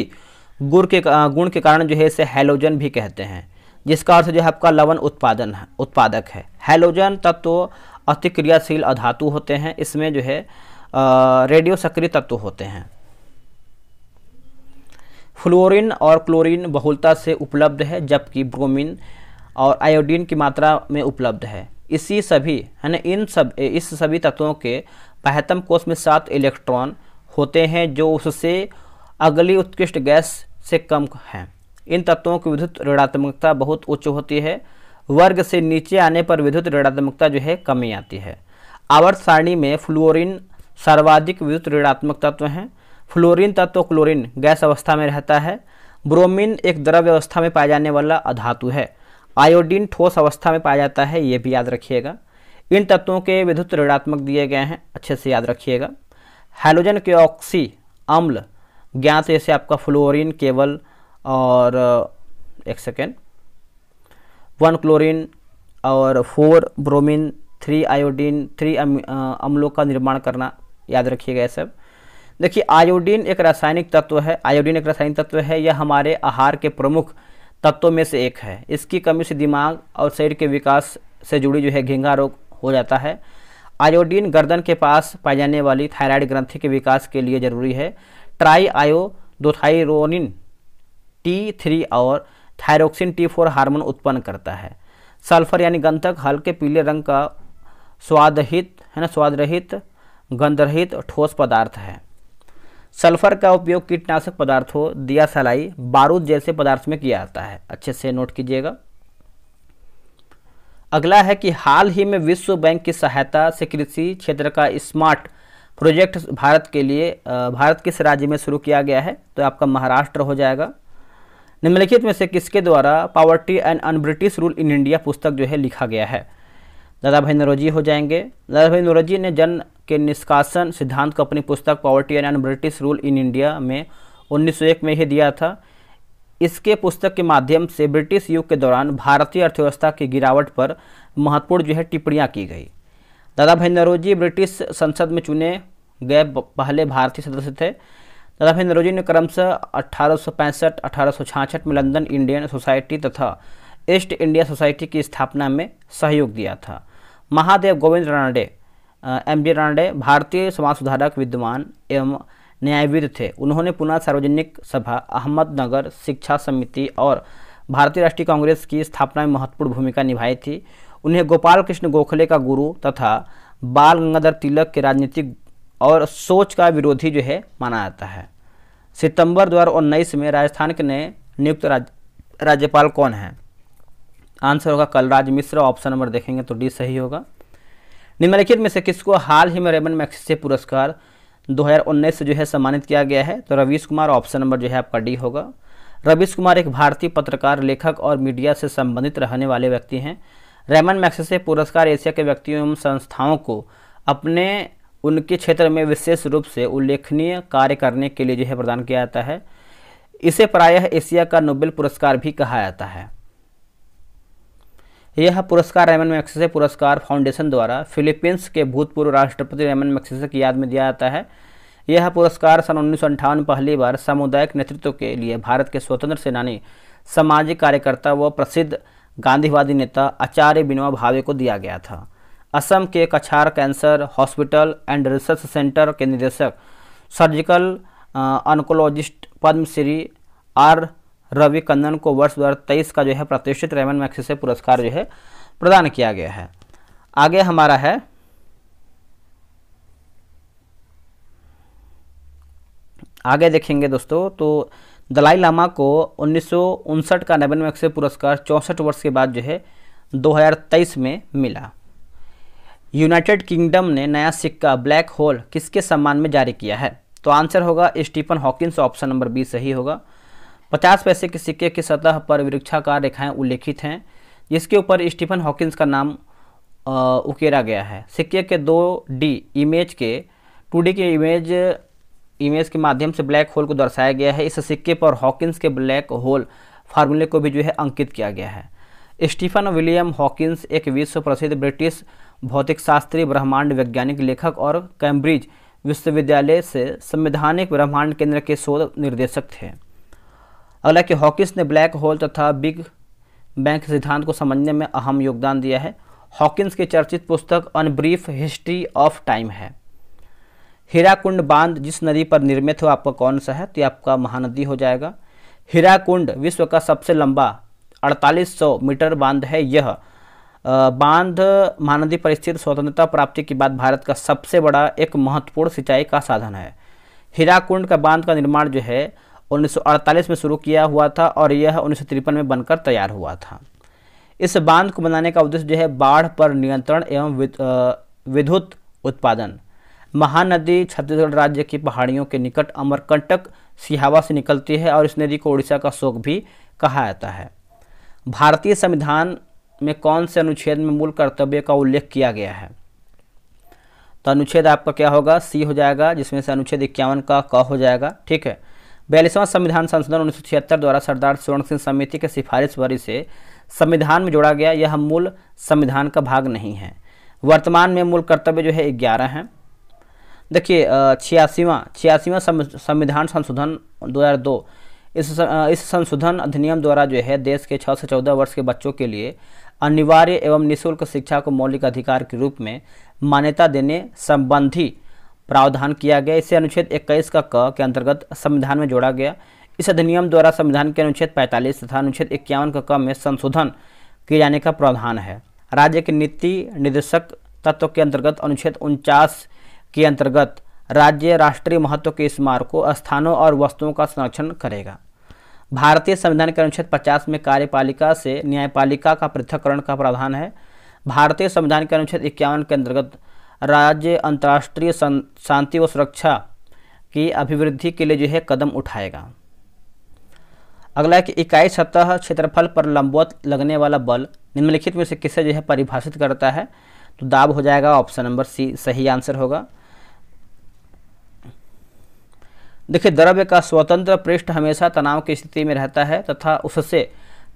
गुण के गुण के कारण जो है इसे हेलोजन भी कहते हैं जिसका अर्थ जो है आपका लवण उत्पादन उत्पादक है हेलोजन तत्व अतिक्रियाशील अधातु होते हैं इसमें जो है रेडियो सक्रिय तत्व होते हैं फ्लोरीन और क्लोरीन बहुलता से उपलब्ध है जबकि ब्रोमीन और आयोडीन की मात्रा में उपलब्ध है इसी सभी ना इन सब इस सभी तत्वों के पहतम कोष में सात इलेक्ट्रॉन होते हैं जो उससे अगली उत्कृष्ट गैस से कम हैं इन तत्वों की विद्युत ऋणात्मकता बहुत उच्च होती है वर्ग से नीचे आने पर विद्युत ऋणात्मकता जो है कमी आती है आवर्त सारणी में फ्लोरीन सर्वाधिक विद्युत ऋणात्मक तत्व हैं फ्लोरीन तत्व तो क्लोरीन गैस अवस्था में रहता है ब्रोमीन एक द्रव व्यवस्था में पाया जाने वाला अधातु है आयोडीन ठोस अवस्था में पाया जाता है ये भी याद रखिएगा इन तत्वों के विद्युत ऋणात्मक दिए गए हैं अच्छे से याद रखिएगा हाइड्रोजन के ऑक्सी अम्ल ज्ञात जैसे आपका फ्लोरीन केवल और एक सेकेंड वन क्लोरीन और four bromine three iodine three अम्लों का निर्माण करना याद रखिएगा ये सब देखिए आयोडीन एक रासायनिक तत्व है आयोडीन एक रासायनिक तत्व है यह हमारे आहार के प्रमुख तत्वों में से एक है इसकी कमी से दिमाग और शरीर के विकास से जुड़ी जो है घेंगा रोग हो जाता है आयोडीन गर्दन के पास पाई जाने वाली थायराइड ग्रंथि के विकास के लिए जरूरी है triiodothyronine T three और थायरोक्सिन टी फोर हार्मोन उत्पन्न करता है सल्फर यानी गंधक हल्के पीले रंग का स्वादहित है ना स्वादरहित गंधरहित ठोस पदार्थ है सल्फर का उपयोग कीटनाशक पदार्थों दिया सलाई बारूद जैसे पदार्थ में किया जाता है अच्छे से नोट कीजिएगा अगला है कि हाल ही में विश्व बैंक की सहायता से कृषि क्षेत्र का स्मार्ट प्रोजेक्ट भारत के लिए भारत किस राज्य में शुरू किया गया है तो आपका महाराष्ट्र हो जाएगा निम्नलिखित में से किसके द्वारा poverty and un-British rule in India पुस्तक जो है लिखा गया है दादा भाई नरोजी हो जाएंगे दादा भाई नरोजी ने जन के निष्कासन सिद्धांत को अपनी पुस्तक poverty and British rule in India में 1901 में ही दिया था इसके पुस्तक के माध्यम से ब्रिटिश युग के दौरान भारतीय अर्थव्यवस्था की गिरावट पर महत्वपूर्ण जो है टिप्पणियाँ की गई दादा भाई नरोजी ब्रिटिश संसद में चुने गए पहले भारतीय सदस्य थे दादा भाई नरोजी ने क्रमशः अठारह सौ पैंसठ में लंदन इंडियन सोसाइटी तथा ईस्ट इंडिया सोसाइटी की स्थापना में सहयोग दिया था महादेव गोविंद रानडे एम जे रानडे भारतीय समाज सुधारक विद्वान एवं न्यायविद थे उन्होंने पुनः सार्वजनिक सभा अहमदनगर शिक्षा समिति और भारतीय राष्ट्रीय कांग्रेस की स्थापना में महत्वपूर्ण भूमिका निभाई थी उन्हें गोपाल कृष्ण गोखले का गुरु तथा बाल गंगाधर तिलक के राजनीतिक और सोच का विरोधी जो है माना जाता है सितंबर उन्नीस में राजस्थान के नए नियुक्त राज, राज्यपाल कौन हैं आंसर होगा कलराज मिश्र ऑप्शन नंबर देखेंगे तो डी सही होगा निम्नलिखित में से किसको हाल ही में रेमन मैक्स से पुरस्कार 2019 से जो है सम्मानित किया गया है तो रवीश कुमार ऑप्शन नंबर जो है आपका डी होगा रवीश कुमार एक भारतीय पत्रकार लेखक और मीडिया से संबंधित रहने वाले व्यक्ति हैं रेमन से पुरस्कार एशिया के व्यक्तियों एवं संस्थाओं को अपने उनके क्षेत्र में विशेष रूप से उल्लेखनीय कार्य करने के लिए जो है प्रदान किया जाता है इसे प्रायः एशिया का नोबेल पुरस्कार भी कहा जाता है यह पुरस्कार रेमन मैक्सेसे पुरस्कार फाउंडेशन द्वारा फिलीपींस के भूतपूर्व राष्ट्रपति रेमन मैक्सेसे की याद में दिया जाता है यह पुरस्कार सन उन्नीस पहली बार सामुदायिक नेतृत्व के लिए भारत के स्वतंत्र सेनानी सामाजिक कार्यकर्ता व प्रसिद्ध गांधीवादी नेता आचार्य विनोबा भावे को दिया गया था असम के Cachar cancer hospital and research centre के निदेशक surgical oncologist Padma Shri R Ravi Kandan को वर्ष दो का जो है प्रतिष्ठित रेमन से पुरस्कार जो है प्रदान किया गया है आगे हमारा है आगे देखेंगे दोस्तों तो दलाई लामा को उन्नीस का नेबन मैक्से पुरस्कार चौंसठ वर्ष के बाद जो है 2023 में मिला यूनाइटेड किंगडम ने नया सिक्का ब्लैक होल किसके सम्मान में जारी किया है तो आंसर होगा Stephen Hawkins option number B सही होगा पचास पैसे के सिक्के की सतह पर वृक्षाकार रेखाएं उल्लेखित हैं जिसके ऊपर स्टीफन हॉकिंस का नाम उकेरा गया है सिक्के के दो डी इमेज के टू डी के इमेज इमेज के माध्यम से ब्लैक होल को दर्शाया गया है इस सिक्के पर हॉकिंस के ब्लैक होल फार्मूले को भी जो है अंकित किया गया है स्टीफन विलियम हॉकिंस एक विश्व प्रसिद्ध ब्रिटिश भौतिक शास्त्री ब्रह्मांड वैज्ञानिक लेखक और कैम्ब्रिज विश्वविद्यालय से संवैधानिक ब्रह्मांड केंद्र के शोध निर्देशक थे अगला कि हॉकिस ने ब्लैक होल तथा बिग बैंक सिद्धांत को समझने में अहम योगदान दिया है हॉकिंस की चर्चित पुस्तक a brief history of time है हीराकुंड बांध जिस नदी पर निर्मित हो आपका कौन सा है तो ये आपका महानदी हो जाएगा हीराकुंड विश्व का सबसे लंबा 4800 मीटर बांध है यह बांध महानदी पर स्थित स्वतंत्रता प्राप्ति के बाद भारत का सबसे बड़ा एक महत्वपूर्ण सिंचाई का साधन है हीराकुंड का बांध का निर्माण जो है 1948 में शुरू किया हुआ था और यह उन्नीस में बनकर तैयार हुआ था इस बांध को बनाने का उद्देश्य जो है बाढ़ पर नियंत्रण एवं विद्युत उत्पादन महानदी छत्तीसगढ़ राज्य की पहाड़ियों के निकट अमरकंटक सिहावा से निकलती है और इस नदी को उड़ीसा का शोक भी कहा जाता है भारतीय संविधान में कौन से अनुच्छेद में मूल कर्तव्य का उल्लेख किया गया है तो अनुच्छेद आपका क्या होगा सी हो जाएगा जिसमें से अनुच्छेद इक्यावन का क हो जाएगा ठीक है बयालीसवां संविधान संशोधन उन्नीस द्वारा सरदार स्वर्ण सिंह समिति के सिफारिश वरी से संविधान में जोड़ा गया यह मूल संविधान का भाग नहीं है वर्तमान में मूल कर्तव्य जो है ग्यारह हैं देखिए छियासीवां छियासीवां संविधान संशोधन 2002 इस इस संशोधन अधिनियम द्वारा जो है देश के छः से चौदह वर्ष के बच्चों के लिए अनिवार्य एवं निःशुल्क शिक्षा को मौलिक अधिकार के रूप में मान्यता देने संबंधी प्रावधान किया गया इसे अनुच्छेद इक्कीस का क के अंतर्गत संविधान में जोड़ा गया इस अधिनियम द्वारा संविधान के अनुच्छेद 45 तथा अनुच्छेद इक्यावन का क में संशोधन किए जाने का प्रावधान है राज्य के नीति निदेशक तत्व के अंतर्गत अनुच्छेद उनचास के अंतर्गत राज्य राष्ट्रीय महत्व के स्मारकों स्थानों और वस्तुओं का संरक्षण करेगा भारतीय संविधान के अनुच्छेद 50 में कार्यपालिका से न्यायपालिका का पृथककरण का प्रावधान है भारतीय संविधान के अनुच्छेद इक्यावन के अंतर्गत राज्य अंतर्राष्ट्रीय शांति और सुरक्षा की अभिवृद्धि के लिए जो है कदम उठाएगा अगला है कि इकाई सतह क्षेत्रफल पर लंबवत लगने वाला बल निम्नलिखित में से किसे जो है परिभाषित करता है तो दाब हो जाएगा ऑप्शन नंबर सी सही आंसर होगा देखिए द्रव्य का स्वतंत्र पृष्ठ हमेशा तनाव की स्थिति में रहता है तथा उससे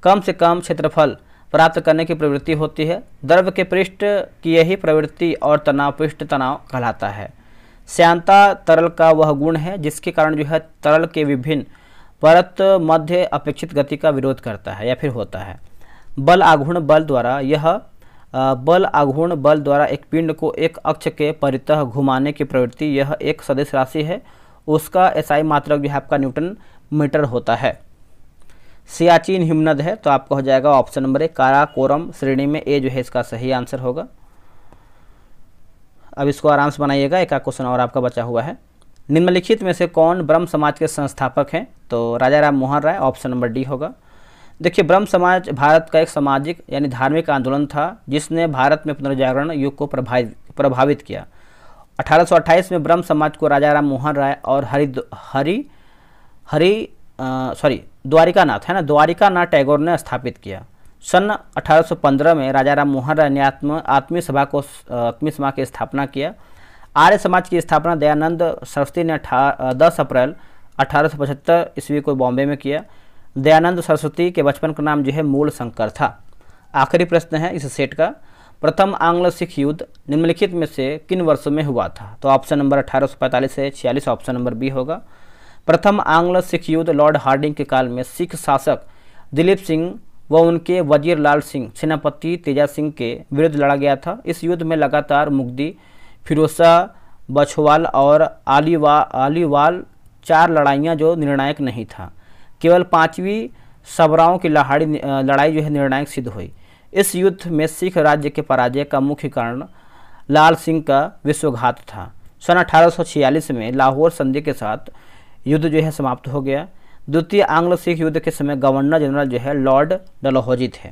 कम से कम क्षेत्रफल प्राप्त करने की प्रवृत्ति होती है द्रव्य के पृष्ठ की यही प्रवृत्ति और तनाव पृष्ठ तनाव कहलाता है श्यांता तरल का वह गुण है जिसके कारण जो है तरल के विभिन्न परत मध्य अपेक्षित गति का विरोध करता है या फिर होता है बल आघूर्ण बल द्वारा यह बल आघूर्ण बल द्वारा एक पिंड को एक अक्ष के परितः घुमाने की प्रवृत्ति यह एक सदस्य राशि है उसका एसआई मात्रक जो है आपका न्यूटन मीटर होता है सियाचिन हिमनद है तो आपका हो जाएगा ऑप्शन नंबर ए काराकोरम श्रेणी में ए जो है इसका सही आंसर होगा अब इसको आराम से बनाइएगा एक क्वेश्चन और आपका बचा हुआ है निम्नलिखित में से कौन ब्रह्म समाज के संस्थापक हैं तो Raja Ram Mohan Roy option number D होगा देखिए ब्रह्म समाज भारत का एक सामाजिक यानी धार्मिक आंदोलन था जिसने भारत में पुनर्जागरण युग को प्रभावित प्रभावित किया 1828 में ब्रह्म समाज को राजा राम मोहन राय और हरि हरि हरि सॉरी द्वारिकानाथ है ना द्वारिकानाथ टैगोर ने स्थापित किया सन 1815 में राजा राम मोहन राय ने आत्म आत्मीय सभा को आत्मीय सभा की स्थापना किया आर्य समाज की स्थापना दयानंद सरस्वती ने अठा दस अप्रैल अठारह ईस्वी को बॉम्बे में किया दयानंद सरस्वती के बचपन का नाम जो है मूल शंकर था आखिरी प्रश्न है इस सेट का प्रथम आंग्ल सिख युद्ध निम्नलिखित में से किन वर्षों में हुआ था तो ऑप्शन नंबर पैंतालीस से छियालीस ऑप्शन नंबर बी होगा प्रथम आंग्ल सिख युद्ध लॉर्ड हार्डिंग के काल में सिख शासक दिलीप सिंह व उनके वजीर लाल सिंह सेनापति तेजा सिंह के विरुद्ध लड़ा गया था इस युद्ध में लगातार मुग्दी फिरोसा बछवाल और आलीवा आलीवाल चार लड़ाइयाँ जो निर्णायक नहीं था केवल पाँचवीं सबराओं की लहाड़ी लड़ाई जो है निर्णायक सिद्ध हुई इस युद्ध में सिख राज्य के पराजय का मुख्य कारण लाल सिंह का विश्वघात था सन अठारह में लाहौर संधि के साथ युद्ध जो है समाप्त हो गया द्वितीय आंग्ल सिख युद्ध के समय गवर्नर जनरल जो है लॉर्ड डलहौजी थे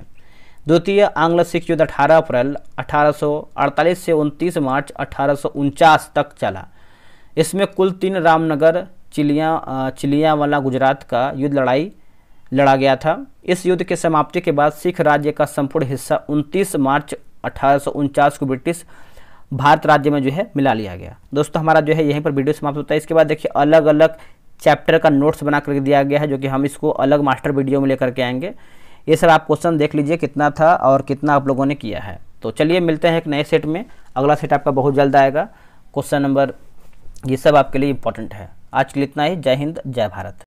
द्वितीय आंग्ल सिख युद्ध 18 अप्रैल अठारह से 29 मार्च अठारह तक चला इसमें कुल तीन रामनगर चिलिया चिलिया वाला गुजरात का युद्ध लड़ाई लड़ा गया था इस युद्ध के समाप्ति के बाद सिख राज्य का संपूर्ण हिस्सा 29 मार्च अठारह को ब्रिटिश भारत राज्य में जो है मिला लिया गया दोस्तों हमारा जो है यहीं पर वीडियो समाप्त होता है इसके बाद देखिए अलग अलग चैप्टर का नोट्स बना कर दिया गया है जो कि हम इसको अलग मास्टर वीडियो में लेकर के आएंगे ये सब आप क्वेश्चन देख लीजिए कितना था और कितना आप लोगों ने किया है तो चलिए मिलते हैं एक नए सेट में अगला सेट आपका बहुत जल्द आएगा क्वेश्चन नंबर ये सब आपके लिए इंपॉर्टेंट है आज के लिए इतना ही जय हिंद जय भारत